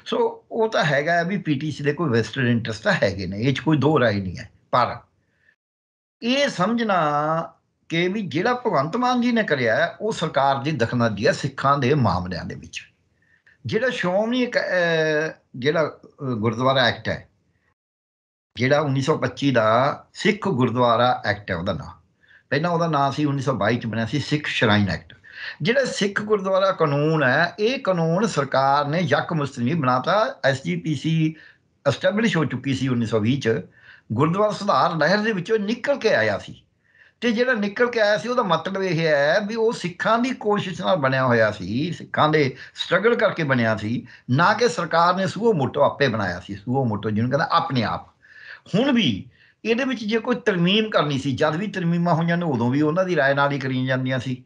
ਸੋ ਉਹ ਤਾਂ ਹੈਗਾ ਵੀ ਪੀਟੀਸੀ ਦੇ ਕੋਈ ਵੈਸਟਰਨ ਇੰਟਰਸਟ ਤਾਂ ਹੈਗੇ ਨੇ ਇਹ 'ਚ ਕੋਈ ਦੋ ਰਾਏ ਨਹੀਂ ਹੈ ਪਰ ਇਹ ਸਮਝਣਾ ਕਿ ਵੀ ਜਿਹੜਾ ਭਗਵੰਤ ਮਾਨ ਜੀ ਨੇ ਕਰਿਆ ਉਹ ਸਰਕਾਰ ਦੀ ਦੀ ਹੈ ਸਿੱਖਾਂ ਦੇ ਮਾਮਲਿਆਂ ਦੇ ਵਿੱਚ ਜਿਹੜਾ ਸ਼ੋਮਨੀ ਜਿਹੜਾ ਗੁਰਦੁਆਰਾ ਐਕਟ ਹੈ ਜਿਹੜਾ 1925 ਦਾ ਸਿੱਖ ਗੁਰਦੁਆਰਾ ਐਕਟ ਹੈ ਉਹਦਾ ਨਾਮ ਪਹਿਲਾਂ ਉਹਦਾ ਨਾਮ ਸੀ 1922 ਚ ਬਣਿਆ ਸੀ ਸਿੱਖ ਸ਼ਰਾਈਨ ਐਕਟ ਜਿਹੜਾ ਸਿੱਖ ਗੁਰਦੁਆਰਾ ਕਾਨੂੰਨ ਹੈ ਇਹ ਕਾਨੂੰਨ ਸਰਕਾਰ ਨੇ ਯਕ ਮੁਸਲਮੀ ਬਣਾਤਾ ਐਸਜੀਪੀਸੀ ਐਸਟੈਬਲਿਸ਼ ਹੋ ਚੁੱਕੀ ਸੀ 1920 ਚ ਗੁਰਦੁਆਰਾ ਸੁਧਾਰ ਲਹਿਰ ਦੇ ਵਿੱਚੋਂ ਨਿਕਲ ਕੇ ਆਇਆ ਸੀ ਤੇ ਜਿਹੜਾ ਨਿਕਲ ਕੇ ਆਇਆ ਸੀ ਉਹਦਾ ਮਤਲਬ ਇਹ ਹੈ ਵੀ ਉਹ ਸਿੱਖਾਂ ਦੀ ਕੋਸ਼ਿਸ਼ ਨਾਲ ਬਣਿਆ ਹੋਇਆ ਸੀ ਸਿੱਖਾਂ ਦੇ ਸਟਰਗਲ ਕਰਕੇ ਬਣਿਆ ਸੀ ਨਾ ਕਿ ਸਰਕਾਰ ਨੇ ਸੂਹ ਮੋਟੋ ਆਪੇ ਬਣਾਇਆ ਸੀ ਸੂਹ ਮੋਟੋ ਜਿਹਨੂੰ ਕਹਿੰਦਾ ਆਪਣੇ ਆਪ ਹੁਣ ਵੀ ਇਹਦੇ ਵਿੱਚ ਜੇ ਕੋਈ ਤਰਮੀਮ ਕਰਨੀ ਸੀ ਜਦ ਵੀ ਤਰਮੀਮਾਂ ਹੋਈਆਂ ਨੇ ਉਦੋਂ ਵੀ ਉਹਨਾਂ ਦੀ رائے ਨਾਲ ਹੀ ਕਰੀਆਂ ਜਾਂਦੀਆਂ ਸੀ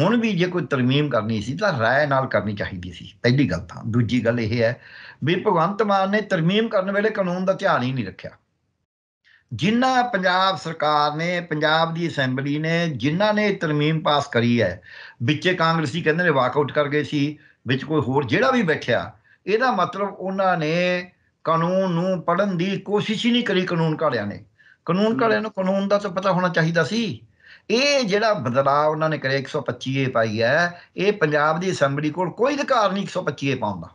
ਹੁਣ ਵੀ ਜੇ ਕੋਈ ਤਰਮੀਮ ਕਰਨੀ ਸੀ ਤਾਂ ਰਾਏ ਨਾਲ ਕਰਨੀ ਚਾਹੀਦੀ ਸੀ ਪਹਿਲੀ ਗੱਲ ਤਾਂ ਦੂਜੀ ਗੱਲ ਇਹ ਹੈ ਵੀ ਭਗਵੰਤ ਮਾਨ ਨੇ ਤਰਮੀਮ ਕਰਨ ਵੇਲੇ ਕਾਨੂੰਨ ਦਾ ਧਿਆਨ ਹੀ ਨਹੀਂ ਰੱਖਿਆ ਜਿਨ੍ਹਾਂ ਪੰਜਾਬ ਸਰਕਾਰ ਨੇ ਪੰਜਾਬ ਦੀ ਅਸੈਂਬਲੀ ਨੇ ਜਿਨ੍ਹਾਂ ਨੇ ਤਰਮੀਮ ਪਾਸ ਕਰੀ ਹੈ ਵਿੱਚੇ ਕਾਂਗਰਸੀ ਕਹਿੰਦੇ ਨੇ ਵਾਕ ਆਊਟ ਕਰ ਗਏ ਸੀ ਵਿੱਚ ਕੋਈ ਹੋਰ ਜਿਹੜਾ ਵੀ ਬੈਠਿਆ ਇਹਦਾ ਮਤਲਬ ਉਹਨਾਂ ਨੇ ਕਾਨੂੰਨ ਨੂੰ ਪੜਨ ਦੀ ਕੋਸ਼ਿਸ਼ ਹੀ ਨਹੀਂ ਕਰੀ ਕਾਨੂੰਨ ਘੜਿਆਂ ਨੇ ਕਾਨੂੰਨ ਘੜਿਆਂ ਨੂੰ ਕਾਨੂੰਨ ਦਾ ਤਾਂ ਪਤਾ ਹੋਣਾ ਚਾਹੀਦਾ ਸੀ ਇਹ ਜਿਹੜਾ ਬਦਲਾਅ ਉਹਨਾਂ ਨੇ ਕਰੇ 125 ਏ ਪਾਈ ਹੈ ਇਹ ਪੰਜਾਬ ਦੀ ਅਸੈਂਬਲੀ ਕੋਲ ਕੋਈ ਅਧਿਕਾਰ ਨਹੀਂ 125 ਏ ਪਾਉਂਦਾ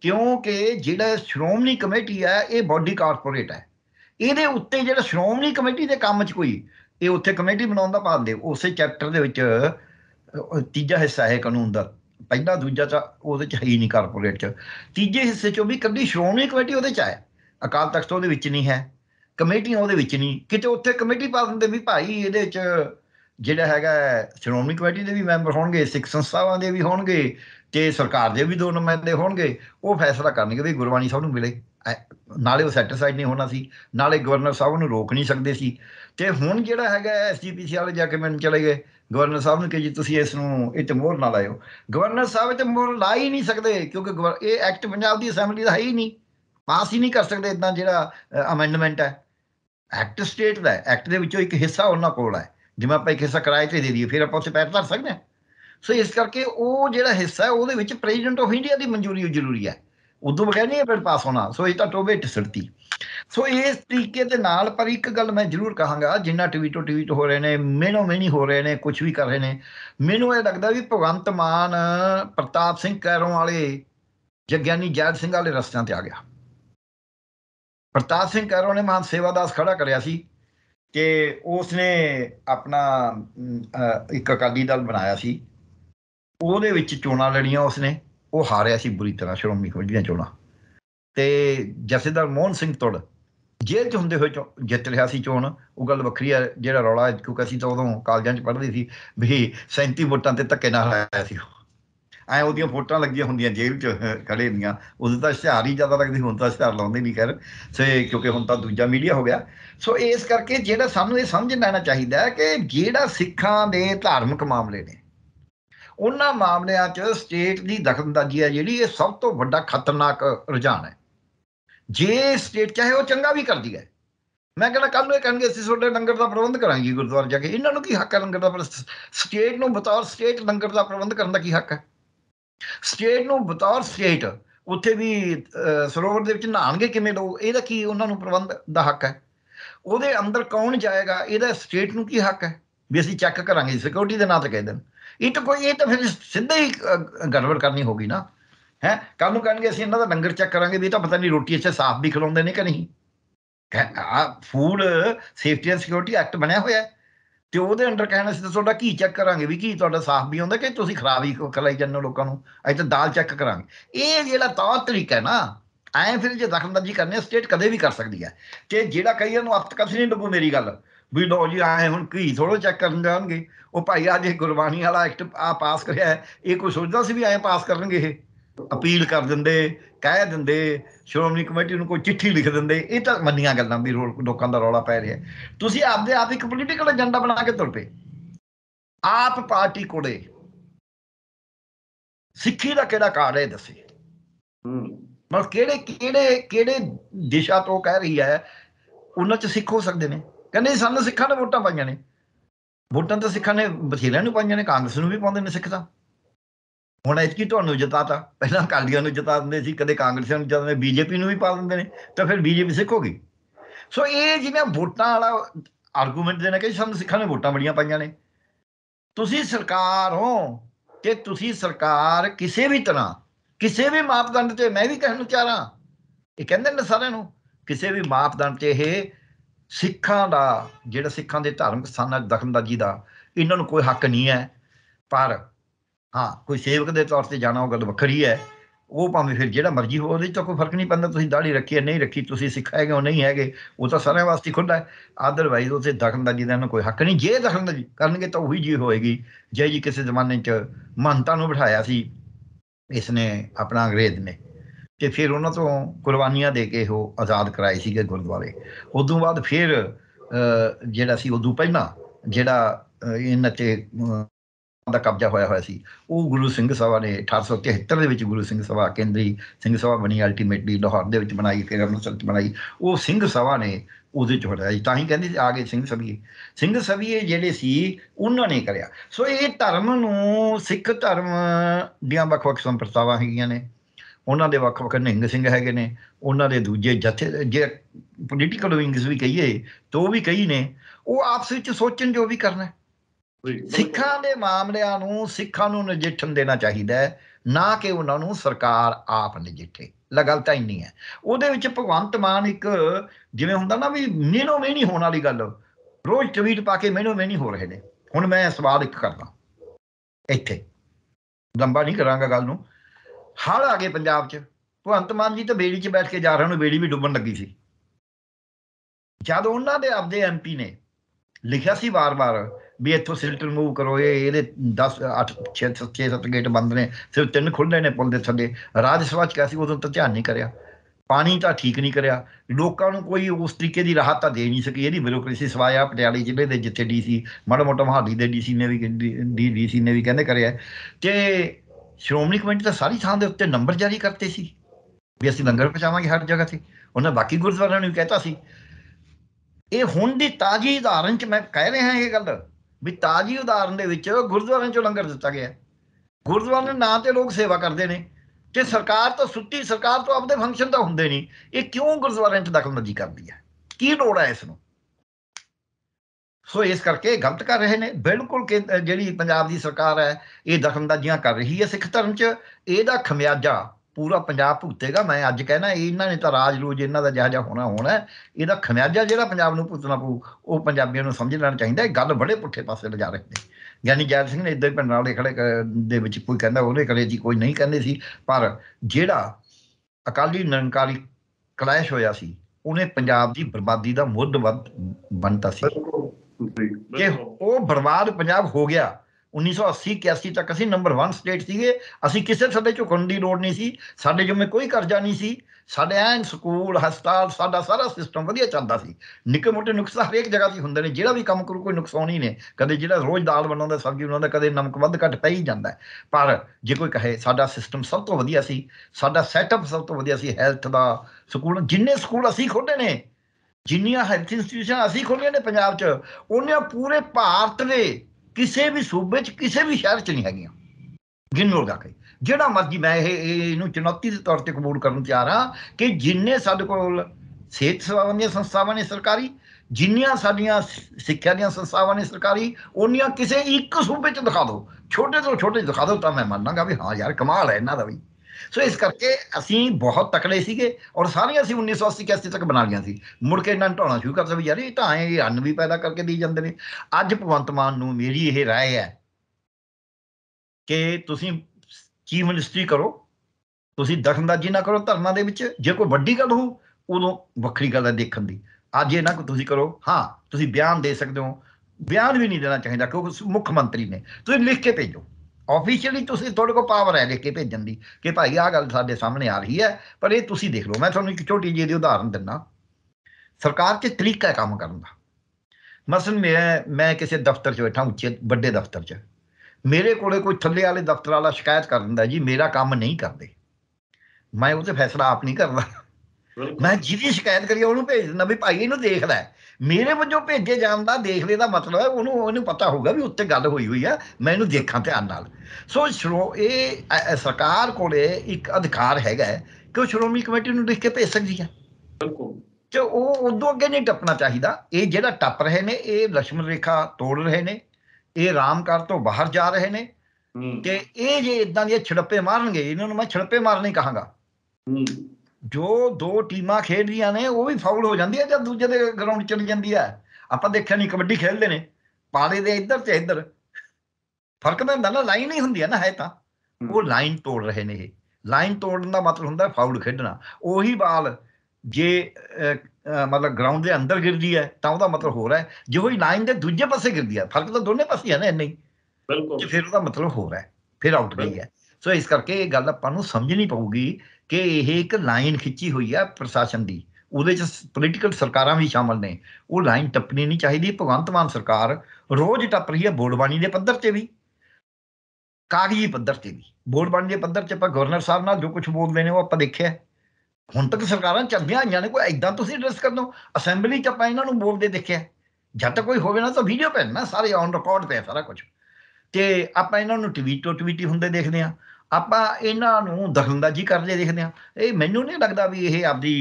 ਕਿਉਂਕਿ ਜਿਹੜਾ ਸ਼੍ਰੋਮਣੀ ਕਮੇਟੀ ਹੈ ਇਹ ਬਾਡੀ ਕਾਰਪੋਰੇਟ ਹੈ ਇਹਦੇ ਉੱਤੇ ਜਿਹੜਾ ਸ਼੍ਰੋਮਣੀ ਕਮੇਟੀ ਦੇ ਕੰਮ 'ਚ ਕੋਈ ਇਹ ਉੱਥੇ ਕਮੇਟੀ ਬਣਾਉਣ ਦਾ ਭਾਵ ਉਸੇ ਚੈਪਟਰ ਦੇ ਵਿੱਚ ਤੀਜਾ ਹਿੱਸਾ ਹੈ ਕਾਨੂੰਨ ਦਾ ਪਹਿਲਾ ਦੂਜਾ ਤਾਂ ਉਹਦੇ 'ਚ ਹੀ ਨਹੀਂ ਕਾਰਪੋਰੇਟ 'ਚ ਤੀਜੇ ਹਿੱਸੇ 'ਚੋਂ ਵੀ ਕੱਢੀ ਸ਼੍ਰੋਮਣੀ ਕਮੇਟੀ ਉਹਦੇ 'ਚ ਆਇਆ ਅਕਾਲ ਤਖਤ ਉਹਦੇ ਵਿੱਚ ਨਹੀਂ ਹੈ ਕਮੇਟੀਆਂ ਉਹਦੇ ਵਿੱਚ ਨਹੀਂ ਕਿਤੇ ਉੱਥੇ ਕਮੇਟੀ ਪਾ ਦਿੰਦੇ ਵੀ ਭਾਈ ਇਹਦੇ ਚ ਜਿਹੜਾ ਹੈਗਾ ਸ਼੍ਰੋਮਣੀ ਕਮੇਟੀ ਦੇ ਵੀ ਮੈਂਬਰ ਹੋਣਗੇ ਸਿੱਖ ਸੰਸਥਾਵਾਂ ਦੇ ਵੀ ਹੋਣਗੇ ਤੇ ਸਰਕਾਰ ਦੇ ਵੀ ਦੋ ਨੁਮਾਇੰਦੇ ਹੋਣਗੇ ਉਹ ਫੈਸਲਾ ਕਰਨਗੇ ਵੀ ਗੁਰਬਾਣੀ ਸਾਹਿਬ ਨੂੰ ਮਿਲੇ ਨਾਲੇ ਉਹ ਸੈਟੀਸਫਾਈਡ ਨਹੀਂ ਹੋਣਾ ਸੀ ਨਾਲੇ ਗਵਰਨਰ ਸਾਹਿਬ ਨੂੰ ਰੋਕ ਨਹੀਂ ਸਕਦੇ ਸੀ ਤੇ ਹੁਣ ਜਿਹੜਾ ਹੈਗਾ ਐਸਜੀਪੀਸੀ ਵਾਲੇ ਜਾ ਕੇ ਮੈਨੂੰ ਚਲੇ ਗਏ ਗਵਰਨਰ ਸਾਹਿਬ ਨੂੰ ਕਿ ਜੀ ਤੁਸੀਂ ਇਸ ਨੂੰ ਇਹ ਤੇ ਮੋਹਰ ਨਾ ਲਾਇਓ ਗਵਰਨਰ ਸਾਹਿਬ ਤੇ ਮੋਹਰ ਲਾ ਹੀ ਨਹੀਂ ਸਕਦੇ ਕਿਉਂਕਿ ਇਹ ਐਕਟ ਪੰਜਾਬ ਦੀ ਅਸੈਂਬਲੀ ਦਾ ਹੈ ਹੀ ਨਹੀਂ ਪਾਸ ਹੀ ਨਹੀਂ ਕਰ ਸਕਦੇ ਇਦਾਂ ਜਿਹੜਾ ਅਮੈਂਡਮੈਂਟ ਹੈ ਐਕਟ ਸਟੇਟ ਦਾ ਐਕਟ ਦੇ ਵਿੱਚੋਂ ਇੱਕ ਹਿੱਸਾ ਉਹਨਾਂ ਕੋਲ ਹੈ ਜਿਵੇਂ ਆਪਾਂ ਇੱਕ ਹਿੱਸਾ ਕਿਰਾਏ ਤੇ ਦੇ ਦਈਏ ਫਿਰ ਆਪਾਂ ਉੱਥੇ ਪੈਰ ਧਰ ਸਕਦੇ ਹਾਂ ਸੋ ਇਸ ਕਰਕੇ ਉਹ ਜਿਹੜਾ ਹਿੱਸਾ ਹੈ ਉਹਦੇ ਵਿੱਚ ਪ੍ਰੈਜ਼ੀਡੈਂਟ ਆਫ ਇੰਡੀਆ ਦੀ ਮਨਜ਼ੂਰੀ ਜ਼ਰੂਰੀ ਹੈ ਉਦੋਂ ਬਗੈਰ ਨਹੀਂ ਫਿਰ ਪਾਸ ਹੋਣਾ ਸੋ ਇਹ ਤਾਂ ਟੋਬੇ ਟਸੜਤੀ ਸੋ ਇਸ ਤਰੀਕੇ ਦੇ ਨਾਲ ਪਰ ਇੱਕ ਗੱਲ ਮੈਂ ਜ਼ਰੂਰ ਕਹਾਂਗਾ ਜਿੰਨਾ ਟਵੀਟੋ ਟਵੀਟ ਹੋ ਰਹੇ ਨੇ ਮੈਨੋ ਮੈਨੀ ਹੋ ਰਹੇ ਨੇ ਕੁਝ ਵੀ ਕਰ ਰਹੇ ਨੇ ਮੈਨੂੰ ਇਹ ਲੱਗਦਾ ਵੀ ਭਗਵੰਤ ਮਾਨ ਪ੍ਰਤਾਪ ਸਿੰਘ ਕੈਰੋਂ ਵਾਲੇ ਜਗਿਆਨੀ ਜੈਦ ਸਿੰਘ ਵਾਲੇ ਰਸਤਿਆਂ ਤੇ ਆ ਗਿਆ ਪ੍ਰਤਾਪ ਸਿੰਘ ਕਰੋ ਨੇ ਮਹਾਨ ਸੇਵਾਦਾਸ ਖੜਾ ਕਰਿਆ ਸੀ ਕਿ ਉਸ ਨੇ ਆਪਣਾ ਇੱਕ ਅਕਾਲੀ ਦਲ ਬਣਾਇਆ ਸੀ ਉਹਦੇ ਵਿੱਚ ਚੋਣਾਂ ਲੜੀਆਂ ਉਸ ਨੇ ਉਹ ਹਾਰਿਆ ਸੀ ਬੁਰੀ ਤਰ੍ਹਾਂ ਸ਼੍ਰੋਮਣੀ ਕਮੇਟੀ ਦੀਆਂ ਚੋਣਾਂ ਤੇ ਜਸੇਦਾਰ ਮੋਹਨ ਸਿੰਘ ਤੁੜ ਜੇਲ੍ਹ 'ਚ ਹੁੰਦੇ ਹੋਏ ਜਿੱਤ ਲਿਆ ਸੀ ਚੋਣ ਉਹ ਗੱਲ ਵੱਖਰੀ ਹੈ ਜਿਹੜਾ ਰੌਲਾ ਕਿਉਂਕਿ ਅਸੀਂ ਤਾਂ ਉਦੋਂ ਕਾਲਜਾਂ 'ਚ ਪੜ੍ਹਦੇ ਸੀ ਵੀ 37 ਵੋਟਾਂ ਤੇ ਧੱਕੇ ਨਾਲ ਆਇਆ ਸੀ ਉਹ ਐ ਉਹਦੀਆਂ ਫੋਟੋਆਂ ਲੱਗੀਆਂ ਹੁੰਦੀਆਂ ਜੇਲ੍ਹ 'ਚ ਖੜੇ ਦੀਆਂ ਉਹਦੇ ਤਾਂ ਹਸ਼ਿਆਰ ਹੀ ਜ਼ਿਆਦਾ ਲੱਗਦੀ ਹੁਣ ਤਾਂ ਹਸ਼ਿਆਰ ਲਾਉਂਦੇ ਨਹੀਂ ਖੈਰ ਇਹ ਕਿਉਂਕਿ ਹੁਣ ਤਾਂ ਦੂਜਾ ਮੀਡੀਆ ਹੋ ਗਿਆ ਸੋ ਇਸ ਕਰਕੇ ਜਿਹੜਾ ਸਾਨੂੰ ਇਹ ਸਮਝ ਲੈਣਾ ਚਾਹੀਦਾ ਹੈ ਕਿ ਜਿਹੜਾ ਸਿੱਖਾਂ ਦੇ ਧਾਰਮਿਕ ਮਾਮਲੇ ਨੇ ਉਹਨਾਂ ਮਾਮਲਿਆਂ 'ਚ ਸਟੇਟ ਦੀ ਦਖਲਅੰਦਾਜ਼ੀ ਹੈ ਜਿਹੜੀ ਇਹ ਸਭ ਤੋਂ ਵੱਡਾ ਖਤਰਨਾਕ ਰੁਝਾਨ ਹੈ ਜੇ ਸਟੇਟ ਚਾਹੇ ਉਹ ਚੰਗਾ ਵੀ ਕਰਦੀ ਹੈ ਮੈਂ ਕਹਿੰਦਾ ਕੱਲ ਨੂੰ ਇਹ ਕਹਿੰਗੇ ਅਸੀਂ ਤੁਹਾਡੇ ਲੰਗਰ ਦਾ ਪ੍ਰਬੰਧ ਕਰਾਂਗੇ ਗੁਰਦੁਆਰੇ ਜਾ ਕੇ ਇਹਨਾਂ ਨੂੰ ਕੀ ਹੱਕ ਹੈ ਲੰਗਰ ਦਾ ਸਟੇਟ ਨੂੰ ਬਤੌਰ ਸਟੇਟ ਲੰਗਰ ਦਾ ਪ੍ਰਬੰਧ ਕਰਨ ਦਾ ਕੀ ਹੱਕ ਹੈ ਸਟੇਟ ਨੂੰ ਬਤੌਰ ਸਟੇਟ ਉੱਥੇ ਵੀ ਸਰੋਵਰ ਦੇ ਵਿੱਚ ਨਹਾਣਗੇ ਕਿਵੇਂ ਲੋਕ ਇਹਦਾ ਕੀ ਉਹਨਾਂ ਨੂੰ ਪ੍ਰਬੰਧ ਦਾ ਹੱਕ ਹੈ ਉਹਦੇ ਅੰਦਰ ਕੌਣ ਜਾਏਗਾ ਇਹਦਾ ਸਟੇਟ ਨੂੰ ਕੀ ਹੱਕ ਹੈ ਵੀ ਅਸੀਂ ਚੈੱਕ ਕਰਾਂਗੇ ਸਿਕਿਉਰਿਟੀ ਦੇ ਨਾਂ ਤੇ ਕਹਿ ਦੇਣ ਇਹ ਤਾਂ ਕੋਈ ਇਹ ਤਾਂ ਫਿਰ ਸਿੱਧੇ ਹੀ ਗੜਬੜ ਕਰਨੀ ਹੋਗੀ ਨਾ ਹੈ ਕੱਲ ਨੂੰ ਕਹਿੰਗੇ ਅਸੀਂ ਇਹਨਾਂ ਦਾ ਲੰਗਰ ਚੈੱਕ ਕਰਾਂਗੇ ਵੀ ਤਾਂ ਪਤਾ ਨਹੀਂ ਰੋਟੀ ਇੱਥੇ ਸਾਫ਼ ਵੀ ਖਲਾਉਂਦੇ ਨੇ ਕਿ ਨਹੀਂ ਆ food safety and security act ਬਣਿਆ ਹੋਇਆ ਹੈ ਤੇ ਉਹਦੇ ਅੰਡਰ ਕਹਿਣਾ ਸੀ ਤੁਹਾਡਾ ਕੀ ਚੈੱਕ ਕਰਾਂਗੇ ਵੀ ਕੀ ਤੁਹਾਡਾ ਸਾਫ ਵੀ ਹੁੰਦਾ ਕਿ ਤੁਸੀਂ ਖਰਾਬ ਹੀ ਕਰਾਈ ਜਾਂਦੇ ਲੋਕਾਂ ਨੂੰ ਅਸੀਂ ਤਾਂ ਦਾਲ ਚੈੱਕ ਕਰਾਂਗੇ ਇਹ ਜਿਹੜਾ ਤਾਂ ਤਰੀਕਾ ਹੈ ਨਾ ਐ ਫਿਰ ਜੇ ਦਖਲਅੰਦਾਜ਼ੀ ਕਰਨੀ ਸਟੇਟ ਕਦੇ ਵੀ ਕਰ ਸਕਦੀ ਹੈ ਤੇ ਜਿਹੜਾ ਕਈਆਂ ਨੂੰ ਅਫਤ ਕਸੀ ਨਹੀਂ ਲੱਗੂ ਮੇਰੀ ਗੱਲ ਵੀ ਲੋ ਜੀ ਆਏ ਹੁਣ ਕੀ ਥੋੜੋ ਚੈੱਕ ਕਰਨ ਜਾਣਗੇ ਉਹ ਭਾਈ ਆ ਜੇ ਗੁਰਬਾਣੀ ਵਾਲਾ ਐਕਟ ਆ ਪਾਸ ਕਰਿਆ ਇਹ ਕੋਈ ਸੋਚਦਾ ਸੀ ਵੀ ਐ ਪਾਸ ਕਰਨਗੇ ਇਹ ਅਪੀਲ ਕਰ ਦਿੰਦੇ ਕਹਿ ਦਿੰਦੇ ਸ਼੍ਰੋਮਣੀ ਕਮੇਟੀ ਨੂੰ ਕੋਈ ਚਿੱਠੀ ਲਿਖ ਦਿੰਦੇ ਇਹ ਤਾਂ ਮੰਨੀਆਂ ਗੱਲਾਂ ਵੀ ਲੋਕਾਂ ਦਾ ਰੌਲਾ ਪੈ ਰਿਹਾ ਤੁਸੀਂ ਆਪਦੇ ਆਪ ਇੱਕ ਪੋਲੀਟੀਕਲ ਏਜੰਡਾ ਬਣਾ ਕੇ ਤੁਰ ਪਏ ਆਪ ਪਾਰਟੀ ਕੋਲੇ ਸਿੱਖੀ ਦਾ ਕਿਹੜਾ ਕਾਰਜ ਹੈ ਦੱਸੇ ਮਤਲਬ ਕਿਹੜੇ ਕਿਹੜੇ ਕਿਹੜੇ ਦਿਸ਼ਾ ਤੋਂ ਕਹਿ ਰਹੀ ਹੈ ਉਹਨਾਂ ਚ ਸਿੱਖ ਹੋ ਸਕਦੇ ਨੇ ਕਹਿੰਦੇ ਸਾਨੂੰ ਸਿੱਖਾਂ ਨੇ ਵੋਟਾਂ ਪਾਈਆਂ ਨੇ ਵੋਟਾਂ ਤਾਂ ਸਿੱਖਾਂ ਨੇ ਬਥੇਰਿਆਂ ਨੂੰ ਪਾਈਆਂ ਨੇ ਕਾਂਗਰਸ ਨੂੰ ਵੀ ਪਾਉਂਦੇ ਨੇ ਸਿੱਖ ਤਾਂ ਹੁਣ ਐਤਕੀ ਤੁਹਾਨੂੰ ਜਿਤਾਤਾ ਪਹਿਲਾਂ ਅਕਾਲੀਆਂ ਨੂੰ ਜਿਤਾ ਦਿੰਦੇ ਸੀ ਕਦੇ ਕਾਂਗਰਸੀਆਂ ਨੂੰ ਜਿਤਾ ਦਿੰਦੇ ਬੀਜੇਪੀ ਨੂੰ ਵੀ ਪਾ ਦਿੰਦੇ ਨੇ ਤਾਂ ਫਿਰ ਬੀਜੇਪੀ ਸਿੱਖੋਗੀ ਸੋ ਇਹ ਜਿਵੇਂ ਵੋਟਾਂ ਵਾਲਾ ਆਰਗੂਮੈਂਟ ਦੇ ਕਿ ਸਾਨੂੰ ਸਿੱਖਾਂ ਨੇ ਵੋਟਾਂ ਬੜੀਆਂ ਪਾਈਆਂ ਨੇ ਤੁਸੀਂ ਸਰਕਾਰ ਹੋ ਤੇ ਤੁਸੀਂ ਸਰਕਾਰ ਕਿਸੇ ਵੀ ਤਰ੍ਹਾਂ ਕਿਸੇ ਵੀ ਮਾਪਦੰਡ ਤੇ ਮੈਂ ਵੀ ਕਹਿਣ ਨੂੰ ਚਾਹਾਂ ਇਹ ਕਹਿੰਦੇ ਨੇ ਸਾਰਿਆਂ ਨੂੰ ਕਿਸੇ ਵੀ ਮਾਪਦੰਡ ਤੇ ਇਹ ਸਿੱਖਾਂ ਦਾ ਜਿਹੜਾ ਸਿੱਖਾਂ ਦੇ ਧਾਰਮਿਕ ਸਥਾਨਾਂ ਦੀ ਜੀ ਦਾ ਇਹਨਾਂ ਨੂੰ ਕੋਈ ਹੱਕ ਨਹੀਂ ਹੈ ਪਰ ਹਾਂ ਕੋਈ ਸੇਵਕ ਦੇ ਤੌਰ ਤੇ ਜਾਣਾ ਉਹ ਗੱਲ ਵੱਖਰੀ ਹੈ ਉਹ ਭਾਵੇਂ ਫਿਰ ਜਿਹੜਾ ਮਰਜ਼ੀ ਹੋਵੇ ਉਹਦੇ ਤਾਂ ਕੋਈ ਫਰਕ ਨਹੀਂ ਪੈਂਦਾ ਤੁਸੀਂ ਦਾੜੀ ਰੱਖੀ ਹੈ ਨਹੀਂ ਰੱਖੀ ਤੁਸੀਂ ਸਿੱਖ ਹੈਗੇ ਹੋ ਨਹੀਂ ਹੈਗੇ ਉਹ ਤਾਂ ਸਾਰਿਆਂ ਵਾਸਤੇ ਖੁੱਲ੍ਹਾ ਹੈ ਆਦਰਵਾਈਜ਼ ਉਸੇ ਦਖਲਅੰਦਾਜ਼ੀ ਦਾ ਇਹਨਾਂ ਕੋਈ ਹੱਕ ਨਹੀਂ ਜੇ ਦਖਲਅੰਦਾਜ਼ੀ ਕਰਨਗੇ ਤਾਂ ਉਹੀ ਜੀ ਹੋਏਗੀ ਜੇ ਜੀ ਕਿਸੇ ਜ਼ਮਾਨੇ 'ਚ ਮਹੰਤਾਂ ਨੂੰ ਬਿਠਾਇਆ ਸੀ ਇਸ ਨੇ ਆਪਣਾ ਅੰਗਰੇਜ਼ ਨੇ ਤੇ ਫਿਰ ਉਹਨਾਂ ਤੋਂ ਕੁਰਬਾਨੀਆਂ ਦੇ ਕੇ ਉਹ ਆਜ਼ਾਦ ਕਰਾਏ ਸੀਗੇ ਗੁਰਦੁਆਰੇ ਉਦੋਂ ਬਾਅਦ ਫਿਰ ਜਿਹੜਾ ਸੀ ਉਦੋਂ ਪਹਿਲਾਂ ਜਿਹੜਾ ਇਹਨਾਂ ਤੇ ਦਾ ਕਬਜ਼ਾ ਹੋਇਆ ਹੋਇਆ ਸੀ ਉਹ ਗੁਰੂ ਸਿੰਘ ਸਭਾ ਨੇ 1873 ਦੇ ਵਿੱਚ ਗੁਰੂ ਸਿੰਘ ਸਭਾ ਕੇਂਦਰੀ ਸਿੰਘ ਸਭਾ ਬਣੀ ਅਲਟੀਮੇਟਲੀ ਲਾਹੌਰ ਦੇ ਵਿੱਚ ਬਣਾਈ ਫਿਰ ਅੰਮ੍ਰਿਤਸਰ ਵਿੱਚ ਬਣਾਈ ਉਹ ਸਿੰਘ ਸਭਾ ਨੇ ਉਹਦੇ ਚ ਹੋਇਆ ਤਾਂ ਹੀ ਕਹਿੰਦੇ ਆ ਗਏ ਸਿੰਘ ਸਭੀਏ ਸਿੰਘ ਸਭੀਏ ਜਿਹੜੇ ਸੀ ਉਹਨਾਂ ਨੇ ਕਰਿਆ ਸੋ ਇਹ ਧਰਮ ਨੂੰ ਸਿੱਖ ਧਰਮ ਦੀਆਂ ਵੱਖ-ਵੱਖ ਸੰਪਰਦਾਵਾਂ ਹੈਗੀਆਂ ਨੇ ਉਹਨਾਂ ਦੇ ਵੱਖ-ਵੱਖ ਨਿੰਗ ਸਿੰਘ ਹੈਗੇ ਨੇ ਉਹਨਾਂ ਦੇ ਦੂਜੇ ਜਥੇ ਜੇ ਪੋਲੀਟੀਕਲ ਵਿੰਗਸ ਵੀ ਕਹੀਏ ਤਾਂ ਉਹ ਵੀ ਕਈ ਨੇ ਉਹ ਆਪਸ ਵਿੱਚ ਸੋਚਣ ਜੋ ਵੀ ਕਰਨਾ ਸਿੱਖਾਂ ਦੇ ਮਾਮਲਿਆਂ ਨੂੰ ਸਿੱਖਾਂ ਨੂੰ ਨਜਿੱਠਣ ਦੇਣਾ ਚਾਹੀਦਾ ਹੈ ਨਾ ਕਿ ਉਹਨਾਂ ਨੂੰ ਸਰਕਾਰ ਆਪ ਨਜਿੱਠੇ ਲਗਲ ਤਾਂ ਇੰਨੀ ਹੈ ਉਹਦੇ ਵਿੱਚ ਭਗਵੰਤ ਮਾਨ ਇੱਕ ਜਿਵੇਂ ਹੁੰਦਾ ਨਾ ਵੀ ਨੀਨੋ ਨਹੀਂ ਹੋਣ ਵਾਲੀ ਗੱਲ ਰੋਜ਼ ਟਵੀਟ ਪਾ ਕੇ ਮੈਨੋ ਨਹੀਂ ਹੋ ਰਹੇ ਨੇ ਹੁਣ ਮੈਂ ਸਵਾਲ ਇੱਕ ਕਰਦਾ ਇੱਥੇ ਲੰਬਾ ਨਹੀਂ ਕਰਾਂਗਾ ਗੱਲ ਨੂੰ ਹੜ ਆ ਗਏ ਪੰਜਾਬ 'ਚ ਭਗਵੰਤ ਮਾਨ ਜੀ ਤਾਂ ਬੇੜੀ 'ਚ ਬੈਠ ਕੇ ਜਾ ਰਹੇ ਨੂੰ ਬੇੜੀ ਵੀ ਡੁੱਬਣ ਲੱਗੀ ਸੀ ਜਦ ਉਹਨਾਂ ਦੇ ਆਪਦੇ ਐਮਪੀ ਨੇ ਲਿਖਿਆ ਸੀ ਵਾਰ-ਵਾਰ ਵੀ ਇੱਥੋਂ ਸਿਲਟ ਰਿਮੂਵ ਕਰੋ ਇਹ ਇਹਦੇ 10 8 6 7 ਗੇਟ ਬੰਦ ਨੇ ਸਿਰਫ ਤਿੰਨ ਖੁੱਲਦੇ ਨੇ ਪੁੱਲ ਦੇ ਥੱਲੇ ਰਾਜ ਸਭਾ ਚ ਕਿਹਾ ਸੀ ਉਦੋਂ ਤਾਂ ਧਿਆਨ ਨਹੀਂ ਕਰਿਆ ਪਾਣੀ ਤਾਂ ਠੀਕ ਨਹੀਂ ਕਰਿਆ ਲੋਕਾਂ ਨੂੰ ਕੋਈ ਉਸ ਤਰੀਕੇ ਦੀ ਰਾਹਤ ਤਾਂ ਦੇ ਨਹੀਂ ਸਕੀ ਇਹਦੀ ਬਿਊਰੋਕ੍ਰੇਸੀ ਸਵਾਇਆ ਪਟਿਆਲੇ ਜ਼ਿਲ੍ਹੇ ਦੇ ਜਿੱਥੇ ਡੀਸੀ ਮਾੜਾ ਮੋਟਾ ਮਹਾਲੀ ਦੇ ਡੀਸੀ ਨੇ ਵੀ ਡੀਸੀ ਨੇ ਵੀ ਕਹਿੰਦੇ ਕਰਿਆ ਤੇ ਸ਼੍ਰੋਮਣੀ ਕਮੇਟੀ ਤਾਂ ਸਾਰੀ ਥਾਂ ਦੇ ਉੱਤੇ ਨੰਬਰ ਜਾਰੀ ਕਰਤੇ ਸੀ ਵੀ ਅਸੀਂ ਲੰਗਰ ਪਹੁੰਚਾਵਾਂਗੇ ਹਰ ਜਗ੍ਹਾ ਤੇ ਉਹਨਾਂ ਬਾਕੀ ਗੁਰਦੁਆਰਿਆਂ ਨੂੰ ਵੀ ਕਹਿਤਾ ਸੀ ਇਹ ਹੁਣ ਦੀ ਤਾਜ਼ੀ ਉਦਾਹਰਨ ਚ ਮੈਂ ਕਹਿ ਰਿਹਾ ਇਹ ਗੱਲ ਵੀ ਤਾਜੀ ਉਦਾਹਰਨ ਦੇ ਵਿੱਚ ਗੁਰਦੁਆਰਿਆਂ ਚੋਂ ਲੰਗਰ ਦਿੱਤਾ ਗਿਆ ਗੁਰਦੁਆਰਿਆਂ ਦੇ ਨਾਂ ਤੇ ਲੋਕ ਸੇਵਾ ਕਰਦੇ ਨੇ ਤੇ ਸਰਕਾਰ ਤਾਂ ਸੁੱਤੀ ਸਰਕਾਰ ਤੋਂ ਆਪਦੇ ਫੰਕਸ਼ਨ ਤਾਂ ਹੁੰਦੇ ਨਹੀਂ ਇਹ ਕਿਉਂ ਗੁਰਦੁਆਰਿਆਂ 'ਚ ਨਜੀ ਕਰਦੀ ਹੈ ਕੀ ਲੋੜ ਹੈ ਇਸ ਨੂੰ ਸੋ ਇਸ ਕਰਕੇ ਗਲਤ ਕਰ ਰਹੇ ਨੇ ਬਿਲਕੁਲ ਜਿਹੜੀ ਪੰਜਾਬ ਦੀ ਸਰਕਾਰ ਹੈ ਇਹ ਦਖਲਅੰਦਾਜ਼ੀਆਂ ਕਰ ਰਹੀ ਹੈ ਸਿੱਖ ਧਰਮ 'ਚ ਇਹਦਾ ਖਮਿਆਜਾ ਪੂਰਾ ਪੰਜਾਬ ਭੁਗਤੇਗਾ ਮੈਂ ਅੱਜ ਕਹਿਣਾ ਇਹਨਾਂ ਨੇ ਤਾਂ ਰਾਜ ਲੋਜ ਇਹਨਾਂ ਦਾ ਜਹਾਜਾ ਹੋਣਾ ਹੋਣਾ ਇਹਦਾ ਖਮਿਆਜਾ ਜਿਹੜਾ ਪੰਜਾਬ ਨੂੰ ਭੁਗਤਣਾ ਪਊ ਉਹ ਪੰਜਾਬੀਆਂ ਨੂੰ ਸਮਝ ਲੈਣਾ ਚਾਹੀਦਾ ਇਹ ਗੱਲ ਬੜੇ ਪੁੱਠੇ ਪਾਸੇ ਲਿਜਾ ਰਹੇ ਨੇ ਯਾਨੀ ਜੈਲ ਸਿੰਘ ਨੇ ਇਦਾਂ ਪਿੰਡ ਵਾਲੇ ਖੜੇ ਦੇ ਵਿੱਚ ਕੋਈ ਕਹਿੰਦਾ ਉਹਨੇ ਕਰੇ ਜੀ ਕੋਈ ਨਹੀਂ ਕਹਿੰਦੇ ਸੀ ਪਰ ਜਿਹੜਾ ਅਕਾਲੀ ਨਿਰੰਕਾਰੀ ਕਲੈਸ਼ ਹੋਇਆ ਸੀ ਉਹਨੇ ਪੰਜਾਬ ਦੀ ਬਰਬਾਦੀ ਦਾ ਮੁੱਢ ਬਣਤਾ ਸੀ ਕਿ ਉਹ ਬਰਬਾਦ ਪੰਜਾਬ ਹੋ ਗਿਆ 1980-81 ਤੱਕ ਅਸੀਂ ਨੰਬਰ 1 ਸਟੇਟ ਸੀਗੇ ਅਸੀਂ ਕਿਸੇ ਸਾਡੇ ਝੁਕਣ ਦੀ ਲੋੜ ਨਹੀਂ ਸੀ ਸਾਡੇ ਜਿਵੇਂ ਕੋਈ ਕਰਜ਼ਾ ਨਹੀਂ ਸੀ ਸਾਡੇ ਐਨ ਸਕੂਲ ਹਸਪਤਾਲ ਸਾਡਾ ਸਾਰਾ ਸਿਸਟਮ ਵਧੀਆ ਚੱਲਦਾ ਸੀ ਨਿੱਕੇ ਮੋਟੇ ਨੁਕਸਾ ਹਰੇਕ ਜਗ੍ਹਾ ਤੇ ਹੁੰਦੇ ਨੇ ਜਿਹੜਾ ਵੀ ਕੰਮ ਕਰੂ ਕੋਈ ਨੁਕਸਾਨ ਹੀ ਨੇ ਕਦੇ ਜਿਹੜਾ ਰੋਜ਼ ਦਾਲ ਬਣਾਉਂਦਾ ਸਬਜ਼ੀ ਬਣਾਉਂਦਾ ਕਦੇ ਨਮਕ ਵੱਧ ਘੱਟ ਪੈ ਹੀ ਜਾਂਦਾ ਪਰ ਜੇ ਕੋਈ ਕਹੇ ਸਾਡਾ ਸਿਸਟਮ ਸਭ ਤੋਂ ਵਧੀਆ ਸੀ ਸਾਡਾ ਸੈਟਅਪ ਸਭ ਤੋਂ ਵਧੀਆ ਸੀ ਹੈਲਥ ਦਾ ਸਕੂਲ ਜਿੰਨੇ ਸਕੂਲ ਅਸੀਂ ਖੋਲੇ ਨੇ ਜਿੰਨੀਆਂ ਹੈਲਥ ਇੰਸਟੀਟਿਊਸ਼ਨ ਅਸੀਂ ਖੋਲੀਆਂ ਨੇ ਪੰਜਾਬ 'ਚ ਉਹਨੇ ਪੂਰੇ ਭਾਰਤ ਦੇ ਕਿਸੇ ਵੀ ਸੂਬੇ 'ਚ ਕਿਸੇ ਵੀ ਸ਼ਹਿਰ 'ਚ ਨਹੀਂ ਹੈਗੀਆਂ ਜਿੰਨੋਂ ਦਾ ਕੇ ਜਿਹੜਾ ਮਰਜੀ ਮੈਂ ਇਹ ਇਹਨੂੰ ਚੁਣੌਤੀ ਦੇ ਤੌਰ ਤੇ ਕਬੂਲ ਕਰਨ ਤਿਆਰ ਹਾਂ ਕਿ ਜਿੰਨੇ ਸਾਡੇ ਕੋਲ ਸਿਹਤ ਸੇਵਾਵਾਂ ਦੀਆਂ ਸੰਸਥਾਵਾਂ ਨੇ ਸਰਕਾਰੀ ਜਿੰਨੀਆਂ ਸਾਡੀਆਂ ਸਿੱਖਿਆ ਦੀਆਂ ਸੰਸਥਾਵਾਂ ਨੇ ਸਰਕਾਰੀ ਉਹਨੀਆਂ ਕਿਸੇ ਇੱਕ ਸੂਬੇ 'ਚ ਦਿਖਾ ਦਿਓ ਛੋਟੇ ਤੋਂ ਛੋਟੇ ਦਿਖਾ ਦਿਓ ਤਾਂ ਮੈਂ ਮੰਨਾਂਗਾ ਵੀ ਹਾਂ ਯਾਰ ਕਮਾਲ ਹੈ ਇਹਨਾਂ ਦਾ ਵੀ ਸੋ ਇਸ ਕਰਕੇ ਅਸੀਂ ਬਹੁਤ ਤਕੜੇ ਸੀਗੇ ਔਰ ਸਾਰੀਆਂ ਅਸੀਂ 1980 ਤੱਕ ਬਣਾ ਲਈਆਂ ਸੀ ਮੁੜ ਕੇ ਇਹਨਾਂ ਢਾਉਣਾ ਸ਼ੁਰੂ ਕਰ ਦਿੱਤਾ ਵੀ ਯਾਰ ਇਹ ਤਾਂ ਐ ਅੰਨ ਵੀ ਪੈਦਾ ਕਰਕੇ ਦੇ ਜਾਂਦੇ ਨੇ ਅੱਜ ਭਗਵੰਤ ਮਾਨ ਨੂੰ ਮੇਰੀ ਇਹ رائے ਹੈ ਕਿ ਤੁਸੀਂ ਚੀਫ ਮਿਨਿਸਟਰੀ ਕਰੋ ਤੁਸੀਂ ਦਖਲਅੰਦਾਜ਼ੀ ਨਾ ਕਰੋ ਧਰਨਾ ਦੇ ਵਿੱਚ ਜੇ ਕੋਈ ਵੱਡੀ ਗੱਲ ਹੋ ਉਦੋਂ ਵੱਖਰੀ ਗੱਲ ਹੈ ਦੇਖਣ ਦੀ ਅੱਜ ਇਹ ਨਾ ਕਿ ਤੁਸੀਂ ਕਰੋ ਹਾਂ ਤੁਸੀਂ ਬਿਆਨ ਦੇ ਸਕਦੇ ਹੋ ਬਿਆਨ ਵੀ ਨਹੀਂ ਦੇਣਾ ਚਾਹੀਦਾ ਕਿਉਂਕਿ ਮੁੱਖ ਮੰਤਰੀ ਨੇ ਤੁਸੀਂ ਲਿਖ ਕੇ ਭੇਜੋ ਆਫੀਸ਼ੀਅਲੀ ਤੁਸੀਂ ਤੁਹਾਡੇ ਕੋਲ ਪਾਵਰ ਹੈ ਲਿਖ ਕੇ ਭੇਜਣ ਦੀ ਕਿ ਭਾਈ ਆਹ ਗੱਲ ਸਾਡੇ ਸਾਹਮਣੇ ਆ ਰਹੀ ਹੈ ਪਰ ਇਹ ਤੁਸੀਂ ਦੇਖ ਲਓ ਮੈਂ ਤੁਹਾਨੂੰ ਇੱਕ ਛੋਟੀ ਜਿਹੀ ਦੀ ਉਦਾਹਰਨ ਦਿੰਨਾ ਸਰਕਾਰ 'ਚ ਤਰੀਕਾ ਕੰਮ ਕਰਨ ਦਾ ਮਸਲ ਮੈਂ ਮੈਂ ਕਿਸੇ ਦਫ਼ਤਰ 'ਚ ਬੈਠਾ ਉੱਚੇ ਵੱਡੇ ਦਫ਼ਤਰ 'ਚ ਮੇਰੇ ਕੋਲੇ ਕੋਈ ਥੱਲੇ ਵਾਲੇ ਦਫ਼ਤਰ ਵਾਲਾ ਸ਼ਿਕਾਇਤ ਕਰ ਦਿੰਦਾ ਜੀ ਮੇਰਾ ਕੰਮ ਨਹੀਂ ਕਰਦੇ ਮੈਂ ਉਹਦੇ ਫੈਸਲਾ ਆਪ ਨਹੀਂ ਕਰਦਾ ਮੈਂ ਜਿਹਦੀ ਸ਼ਿਕਾਇਤ ਕਰੀ ਉਹਨੂੰ ਭੇਜ ਦਿੰਦਾ ਵੀ ਭਾਈ ਇਹਨੂੰ ਦੇਖ ਲੈ ਮੇਰੇ ਵੱਜੋਂ ਭੇਜੇ ਜਾਣ ਦਾ ਦੇਖ ਲੈ ਦਾ ਮਤਲਬ ਹੈ ਉਹਨੂੰ ਉਹਨੂੰ ਪਤਾ ਹੋਊਗਾ ਵੀ ਉੱਤੇ ਗੱਲ ਹੋਈ ਹੋਈ ਆ ਮੈਂ ਇਹਨੂੰ ਦੇਖਾਂ ਧਿਆਨ ਨਾਲ ਸੋ ਸ਼ਰੋ ਇਹ ਸਰਕਾਰ ਕੋਲੇ ਇੱਕ ਅਧਿਕਾਰ ਹੈਗਾ ਕਿ ਉਹ ਸ਼ਰੋਮੀ ਕਮੇਟੀ ਨੂੰ ਲਿਖ ਕੇ ਭੇਜ ਸਕਦੀ ਹੈ ਬਿਲਕੁਲ ਤੇ ਉਹ ਉਦੋਂ ਅੱਗੇ ਨਹੀਂ ਟੱਪਣਾ ਚਾਹੀਦਾ ਇਹ ਜਿਹੜਾ ਟੱਪ ਰਹੇ ਨੇ ਇਹ ਲక్ష్ਮਣ ਰੇਖਾ ਤੋੜ ਰਹੇ ਨੇ ਇਹ ਰਾਮਕਾਰ ਤੋਂ ਬਾਹਰ ਜਾ ਰਹੇ ਨੇ ਤੇ ਇਹ ਜੇ ਇਦਾਂ ਦੀਆਂ ਛੜੱਪੇ ਮਾਰਨਗੇ ਇਹਨਾਂ ਨੂੰ ਮੈਂ ਛੜੱਪੇ ਮਾਰਨੇ ਕਹਾਂਗਾ ਜੋ ਦੋ ਟੀਮਾਂ ਖੇਡਦੀਆਂ ਨੇ ਉਹ ਵੀ ਫਾਉਲ ਹੋ ਜਾਂਦੀ ਹੈ ਜਦ ਦੂਜੇ ਦੇ ਗਰਾਊਂਡ ਚਲੀ ਜਾਂਦੀ ਹੈ ਆਪਾਂ ਦੇਖਿਆ ਨਹੀਂ ਕਬੱਡੀ ਖੇਡਦੇ ਨੇ ਪਾਲੇ ਦੇ ਇੱਧਰ ਤੇ ਇੱਧਰ ਫਰਕ ਤਾਂ ਹੁੰਦਾ ਨਾ ਲਾਈਨ ਹੀ ਹੁੰਦੀ ਹੈ ਨਾ ਹੈ ਤਾਂ ਉਹ ਲਾਈਨ ਤੋੜ ਰਹੇ ਨੇ ਇਹ ਲਾਈਨ ਤੋੜਨ ਦਾ ਮਤਲਬ ਹੁੰਦਾ ਫਾਉਲ ਖੇਡਣਾ ਉਹੀ ਬਾਲ ਜੇ ਮਤਲਬ ਗਰਾਊਂਡ ਦੇ ਅੰਦਰ ਗਿਰਦੀ ਹੈ ਤਾਂ ਉਹਦਾ ਮਤਲਬ ਹੋ ਰਿਹਾ ਜੇ ਉਹੀ ਲਾਈਨ ਦੇ ਦੂਜੇ ਪਾਸੇ ਗਿਰਦੀ ਹੈ ਫਰਕ ਤਾਂ ਦੋਨੇ ਪਾਸੇ ਹੈ ਨਾ ਇੰਨੇ ਹੀ ਬਿਲਕੁਲ ਫਿਰ ਉਹਦਾ ਮਤਲਬ ਹੋ ਰਿਹਾ ਫਿਰ ਆਊਟ ਗਈ ਹੈ ਸੋ ਇਸ ਕਰਕੇ ਇਹ ਗੱਲ ਆਪਾਂ ਨੂੰ ਸਮਝਣੀ ਪਊਗੀ ਕਿ ਇਹ ਇੱਕ ਲਾਈਨ ਖਿੱਚੀ ਹੋਈ ਆ ਪ੍ਰਸ਼ਾਸਨ ਦੀ ਉਹਦੇ ਚ ਪੋਲੀਟੀਕਲ ਸਰਕਾਰਾਂ ਵੀ ਸ਼ਾਮਲ ਨੇ ਉਹ ਲਾਈਨ ਟੱਪਣੀ ਨਹੀਂ ਚਾਹੀਦੀ ਭਗਵੰਤ ਮਾਨ ਸਰਕਾਰ ਰੋਜ਼ ਟੱਪ ਰਹੀ ਹੈ ਬੋਰਡਬਾਨੀ ਦੇ ਪੱਧਰ ਤੇ ਵੀ ਕਾਗਜ਼ੀ ਪੱਧਰ ਤੇ ਵੀ ਬੋਰਡਬਾਨੀ ਦੇ ਪੱਧਰ ਤੇ ਆਪਾਂ ਗਵਰਨਰ ਸਾਹਿਬ ਨਾਲ ਜੋ ਕੁਝ ਬੋਲਦੇ ਨੇ ਉਹ ਆਪਾਂ ਦੇਖਿਆ ਹੁਣ ਤੱਕ ਸਰਕਾਰਾਂ ਚੱਲਦੀਆਂ ਆਈਆਂ ਨੇ ਕੋਈ ਐਦਾਂ ਤੁਸੀਂ ਐਡਰੈਸ ਕਰ ਦੋ ਅਸੈਂਬਲੀ ਚ ਆਪਾਂ ਇਹਨਾਂ ਨੂੰ ਬੋਲਦੇ ਦੇਖਿਆ ਜਦ ਤੱਕ ਕੋਈ ਹੋਵੇ ਨਾ ਤਾਂ ਵੀਡੀਓ ਪੈਣਾ ਸਾਰੇ ਔਨ ਰਿਕਾਰਡ ਤੇ ਸਾਰਾ ਕੁਝ ਤੇ ਆਪਾਂ ਇਹਨਾਂ ਨੂੰ ਟਵੀਟੋ ਟਵੀਟੀ ਹੁੰਦੇ ਦੇਖਦੇ ਆ ਆਪਾਂ ਇਹਨਾਂ ਨੂੰ ਦਖਲਅੰਦਾਜ਼ੀ ਕਰਦੇ ਦੇਖਦੇ ਹਾਂ ਇਹ ਮੈਨੂੰ ਨਹੀਂ ਲੱਗਦਾ ਵੀ ਇਹ ਆਪਦੀ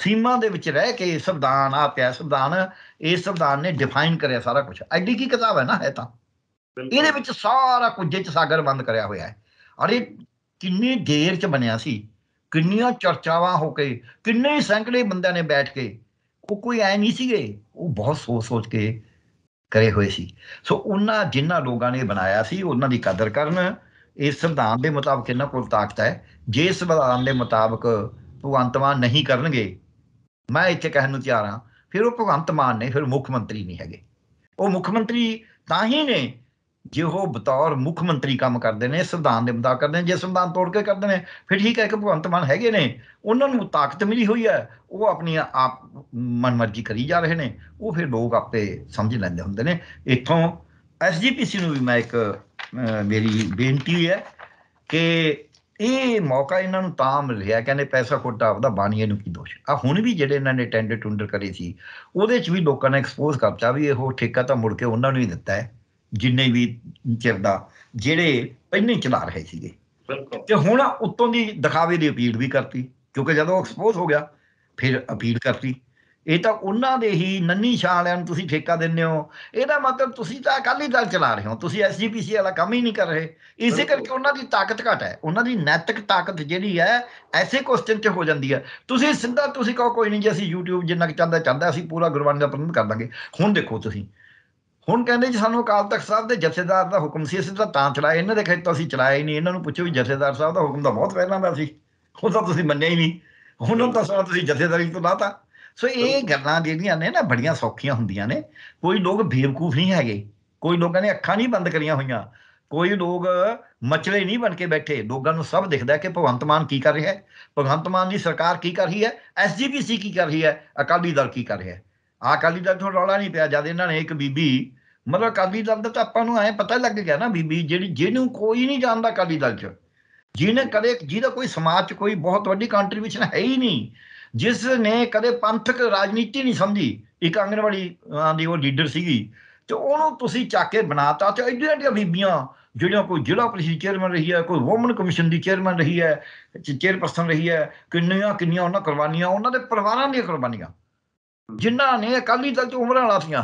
ਸੀਮਾ ਦੇ ਵਿੱਚ ਰਹਿ ਕੇ ਸੰਵਿਧਾਨ ਆ ਪਿਆ ਸੰਵਿਧਾਨ ਇਸ ਸੰਵਿਧਾਨ ਨੇ ਡਿਫਾਈਨ ਕਰਿਆ ਸਾਰਾ ਕੁਝ ਐਡੀ ਕੀ ਕਿਤਾਬ ਹੈ ਨਾ ਹੈ ਤਾਂ ਇਹਦੇ ਵਿੱਚ ਸਾਰਾ ਕੁਝ ਜਿੱਚ ਸਾਗਰ ਬੰਦ ਕਰਿਆ ਹੋਇਆ ਹੈ ਅਰੇ ਕਿੰਨੀ ਢੇਰ ਚ ਬਣਿਆ ਸੀ ਕਿੰਨੀਆਂ ਚਰਚਾਵਾਂ ਹੋ ਕੇ ਕਿੰਨੇ ਸੈਂਕੜੇ ਬੰਦਿਆਂ ਨੇ ਬੈਠ ਕੇ ਉਹ ਕੋਈ ਐ ਨਹੀਂ ਸੀਗੇ ਉਹ ਬਹੁਤ ਸੋਚ ਸੋਚ ਕੇ ਕਰੇ ਹੋਏ ਸੀ ਸੋ ਉਹਨਾਂ ਜਿਨ੍ਹਾਂ ਲੋਕਾਂ ਨੇ ਬਣਾਇਆ ਸੀ ਉਹਨਾਂ ਦੀ ਕਦਰ ਕਰਨ ਇਸ ਸੰਵਿਧਾਨ ਦੇ ਮੁਤਾਬਕ ਇਹਨਾਂ ਕੋਲ ਤਾਕਤ ਹੈ ਜੇ ਇਸ ਸੰਵਿਧਾਨ ਦੇ ਮੁਤਾਬਕ ਭਗਵੰਤ ਮਾਨ ਨਹੀਂ ਕਰਨਗੇ ਮੈਂ ਇੱਥੇ ਕਹਿਣ ਨੂੰ ਤਿਆਰ ਹਾਂ ਫਿਰ ਉਹ ਭਗਵੰਤ ਮਾਨ ਨੇ ਫਿਰ ਮੁੱਖ ਮੰਤਰੀ ਨਹੀਂ ਹੈਗੇ ਉਹ ਮੁੱਖ ਮੰਤਰੀ ਤਾਂ ਹੀ ਨੇ ਜੇ ਉਹ ਬਤੌਰ ਮੁੱਖ ਮੰਤਰੀ ਕੰਮ ਕਰਦੇ ਨੇ ਸੰਵਿਧਾਨ ਦੇ ਮੁਤਾਬਕ ਕਰਦੇ ਨੇ ਜੇ ਸੰਵਿਧਾਨ ਤੋੜ ਕੇ ਕਰਦੇ ਨੇ ਫਿਰ ਠੀਕ ਹੈ ਕਿ ਭਗਵੰਤ ਮਾਨ ਹੈਗੇ ਨੇ ਉਹਨਾਂ ਨੂੰ ਤਾਕਤ ਮਿਲੀ ਹੋਈ ਹੈ ਉਹ ਆਪਣੀ ਆਪ ਮਨਮਰਜ਼ੀ ਕਰੀ ਜਾ ਰਹੇ ਨੇ ਉਹ ਫਿਰ ਲੋਕ ਆਪੇ ਸਮਝ ਲੈਂਦੇ ਹੁੰਦੇ ਨੇ ਇੱਥੋਂ ਐਸਜੀਪੀਸੀ ਨੂੰ ਵੀ ਮੈਂ ਇੱਕ ਮੇਰੀ ਬੇਨਤੀ ਹੈ ਕਿ ਇਹ ਮੌਕਾ ਇਹਨਾਂ ਨੂੰ ਤਾਂ ਮਿਲਿਆ ਕਹਿੰਦੇ ਪੈਸਾ ਖੋਟਾ ਆਪਦਾ ਬਾਣੀਏ ਨੂੰ ਕੀ ਦੋਸ਼ ਆ ਹੁਣ ਵੀ ਜਿਹੜੇ ਇਹਨਾਂ ਨੇ ਟੈਂਡਰ ਟੁੰਡਰ ਕਰੇ ਸੀ ਉਹਦੇ 'ਚ ਵੀ ਲੋਕਾਂ ਨੇ ਐਕਸਪੋਜ਼ ਕਰਤਾ ਵੀ ਇਹੋ ਠੇਕਾ ਤਾਂ ਮੁੜ ਕੇ ਉਹਨਾਂ ਨੂੰ ਹੀ ਦਿੱਤਾ ਹੈ ਜਿੰਨੇ ਵੀ ਚਿਰਦਾ ਜਿਹੜੇ ਪਹਿਨੇ ਚਲਾ ਰਹੇ ਸੀਗੇ ਤੇ ਹੁਣ ਉੱਤੋਂ ਦੀ ਦਿਖਾਵੇ ਦੀ ਅਪੀਲ ਵੀ ਕਰਤੀ ਕਿਉਂਕਿ ਜਦੋਂ ਐਕਸਪੋਜ਼ ਹੋ ਗਿਆ ਫਿਰ ਅਪੀਲ ਕਰਤੀ ਇਹ ਤਾਂ ਉਹਨਾਂ ਦੇ ਹੀ ਨੰਨੀ ਛਾਲਿਆਂ ਵਾਲਿਆਂ ਨੂੰ ਤੁਸੀਂ ਠੇਕਾ ਦਿੰਦੇ ਹੋ ਇਹਦਾ ਮਤਲਬ ਤੁਸੀਂ ਤਾਂ ਅਕਾਲੀ ਦਲ ਚਲਾ ਰਹੇ ਹੋ ਤੁਸੀਂ ਐਸਜੀਪੀਸੀ ਵਾਲਾ ਕੰਮ ਹੀ ਨਹੀਂ ਕਰ ਰਹੇ ਇਸੇ ਕਰਕੇ ਉਹਨਾਂ ਦੀ ਤਾਕਤ ਘਟ ਹੈ ਉਹਨਾਂ ਦੀ ਨੈਤਿਕ ਤਾਕਤ ਜਿਹੜੀ ਹੈ ਐਸੇ ਕੁਐਸਚਨ 'ਚ ਹੋ ਜਾਂਦੀ ਹੈ ਤੁਸੀਂ ਸਿੱਧਾ ਤੁਸੀਂ ਕਹੋ ਕੋਈ ਨਹੀਂ ਜੀ ਅਸੀਂ YouTube ਜਿੰਨਾ ਕਿ ਚਾਹੁੰਦਾ ਚਾਹੁੰਦਾ ਅਸੀਂ ਪੂਰਾ ਗੁਰਬਾਣੀ ਦਾ ਪ੍ਰਬੰਧ ਕਰ ਦਾਂਗੇ ਹੁਣ ਦੇਖੋ ਤੁਸੀਂ ਹੁਣ ਕਹਿੰਦੇ ਜੀ ਸਾਨੂੰ ਅਕਾਲ ਤਖਤ ਸਾਹਿਬ ਦੇ ਜਥੇਦਾਰ ਦਾ ਹੁਕਮ ਸੀ ਅਸੀਂ ਤਾਂ ਤਾਂ ਚਲਾਏ ਇਹਨਾਂ ਦੇ ਖੇਤ ਅਸੀਂ ਚਲਾਏ ਹੀ ਨਹੀਂ ਇਹਨਾਂ ਨੂੰ ਪੁੱਛੋ ਵੀ ਜਥੇਦਾਰ ਸਾਹਿਬ ਦਾ ਹੁਕਮ ਤਾਂ ਬਹੁਤ ਪਹਿਲਾਂ ਦਾ ਸੀ ਉਹ ਤਾਂ ਤੁਸੀਂ ਮੰਨਿਆ ਹੀ ਨਹੀਂ ਹੁਣ ਤਾਂ ਸਾਰਾ ਤੁਸੀਂ ਜਥੇਦਾਰੀ ਤੋਂ ਲਾਤਾ ਸੋ ਇਹ ਗੱਲਾਂ ਜਿਹੜੀਆਂ ਨੇ ਨਾ ਬੜੀਆਂ ਸੌਖੀਆਂ ਹੁੰਦੀਆਂ ਨੇ ਕੋਈ ਲੋਕ ਬੇਵਕੂਫ ਨਹੀਂ ਹੈਗੇ ਕੋਈ ਲੋਕਾਂ ਨੇ ਅੱਖਾਂ ਨਹੀਂ ਬੰਦ ਕਰੀਆਂ ਹੋਈਆਂ ਕੋਈ ਲੋਕ ਮਚਲੇ ਨਹੀਂ ਬਣ ਕੇ ਬੈਠੇ ਲੋਕਾਂ ਨੂੰ ਸਭ ਦਿਖਦਾ ਕਿ ਭਗਵੰਤ ਮਾਨ ਕੀ ਕਰ ਰਿਹਾ ਹੈ ਭਗਵੰਤ ਮਾਨ ਦੀ ਸਰਕਾਰ ਕੀ ਕਰ ਰਹੀ ਹੈ ਐਸਜੀਪੀਸੀ ਕੀ ਕਰ ਰਹੀ ਹੈ ਅਕਾਲੀ ਦਲ ਕੀ ਕਰ ਰਿਹਾ ਹੈ ਆ ਅਕਾਲੀ ਦਲ ਤੋਂ ਰੌਲਾ ਨਹੀਂ ਪਿਆ ਜਦ ਇਹਨਾਂ ਨੇ ਇੱਕ ਬੀਬੀ ਮਤਲਬ ਅਕਾਲੀ ਦਲ ਦਾ ਤਾਂ ਆਪਾਂ ਨੂੰ ਐ ਪਤਾ ਲੱਗ ਗਿਆ ਨਾ ਬੀਬੀ ਜਿਹੜੀ ਜਿਹਨੂੰ ਕੋਈ ਨਹੀਂ ਜਾਣਦਾ ਅਕਾਲੀ ਦਲ 'ਚ ਜਿਹਨੇ ਕਦੇ ਜਿਹਦਾ ਕੋਈ ਸਮਾਜ 'ਚ ਕੋਈ ਬਹੁਤ ਵੱਡੀ ਕੰਟਰੀਬਿਊਸ਼ਨ ਹੈ ਹੀ ਨਹੀਂ ਜਿਸ ਨੇ ਕਦੇ ਪੰਥਕ ਰਾਜਨੀਤੀ ਨਹੀਂ ਸਮਝੀ ਇੱਕ ਆਂਗਣਵਾੜੀ ਦੀ ਉਹ ਲੀਡਰ ਸੀਗੀ ਤੇ ਉਹਨੂੰ ਤੁਸੀਂ ਚੱਕ ਕੇ ਬਣਾਤਾ ਤੇ ਐਡੀਆਂ ਐਡੀਆਂ ਬੀਬੀਆਂ ਜਿਹੜੀਆਂ ਕੋਈ ਜ਼ਿਲ੍ਹਾ ਪ੍ਰੀਸ਼ਦ ਚੇਅਰਮੈਨ ਰਹੀ ਹੈ ਕੋਈ ਔਮਨ ਕਮਿਸ਼ਨ ਦੀ ਚੇਅਰਮੈਨ ਰਹੀ ਹੈ ਚੇਅਰਪਰਸਨ ਰਹੀ ਹੈ ਕਿੰਨੀਆਂ ਕਿੰਨੀਆਂ ਉਹਨਾਂ ਕੁਰਬਾਨੀਆਂ ਉਹਨਾਂ ਦੇ ਪਰਿਵਾਰਾਂ ਦੀਆਂ ਕੁਰਬਾਨੀਆਂ ਜਿਨ੍ਹਾਂ ਨੇ ਅਕਾਲੀ ਦਲ 'ਚ ਉਮਰਾਂ ਲਾਤੀਆਂ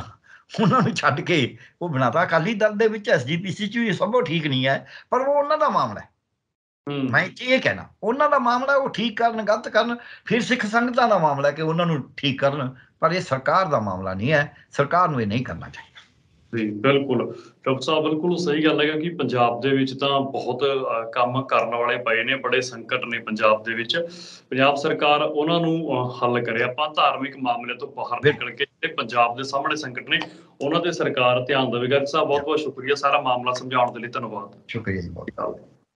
ਉਹਨਾਂ ਨੂੰ ਛੱਡ ਕੇ ਉਹ ਬਣਾਤਾ ਅਕਾਲੀ ਦਲ ਦੇ ਵਿੱਚ ਐਸਜੀਪੀਸੀ 'ਚ ਵੀ ਸਭੋ ਠੀਕ ਨਹੀਂ ਹੈ ਪਰ ਉਹ ਉਹਨਾਂ ਦਾ ਮਾਮਲਾ ਹੈ ਮੈਂ ਇਹ ਕਹਿਣਾ ਉਹਨਾਂ ਦਾ ਮਾਮਲਾ ਉਹ ਠੀਕ ਕਰਨ ਗਲਤ ਕਰਨ ਫਿਰ ਸਿੱਖ ਸੰਗਤਾਂ ਦਾ ਮਾਮਲਾ ਕਿ ਉਹਨਾਂ ਨੂੰ ਠੀਕ ਕਰਨ ਪਰ ਇਹ ਸਰਕਾਰ ਦਾ ਮਾਮਲਾ ਨਹੀਂ ਹੈ ਸਰਕਾਰ ਨੂੰ ਇਹ ਨਹੀਂ ਕਰਨਾ ਚਾਹੀਦਾ ਜੀ ਬਿਲਕੁਲ ਡਾਕਟਰ ਸਾਹਿਬ ਬਿਲਕੁਲ ਸਹੀ ਗੱਲ ਹੈ ਕਿ ਪੰਜਾਬ ਦੇ ਵਿੱਚ ਤਾਂ ਬਹੁਤ ਕੰਮ ਕਰਨ ਵਾਲੇ ਪਏ ਨੇ ਬੜੇ ਸੰਕਟ ਨੇ ਪੰਜਾਬ ਦੇ ਵਿੱਚ ਪੰਜਾਬ ਸਰਕਾਰ ਉਹਨਾਂ ਨੂੰ ਹੱਲ ਕਰੇ ਆਪਾਂ ਧਾਰਮਿਕ ਮਾਮਲੇ ਤੋਂ ਬਾਹਰ ਨਿਕਲ ਕੇ ਤੇ ਪੰਜਾਬ ਦੇ ਸਾਹਮਣੇ ਸੰਕਟ ਨੇ ਉਹਨਾਂ ਤੇ ਸਰਕਾਰ ਧਿਆਨ ਦੇਵੇਗਾ ਸਾਹਿਬ ਬਹੁਤ ਬਹੁਤ ਸ਼ੁਕਰੀਆ ਸਾਰਾ ਮਾਮਲਾ ਸਮਝਾਉਣ ਦੇ ਲਈ ਧੰਨਵਾਦ ਸ਼ੁਕਰੀਆ ਜੀ ਬਹੁਤ ਬਹੁਤ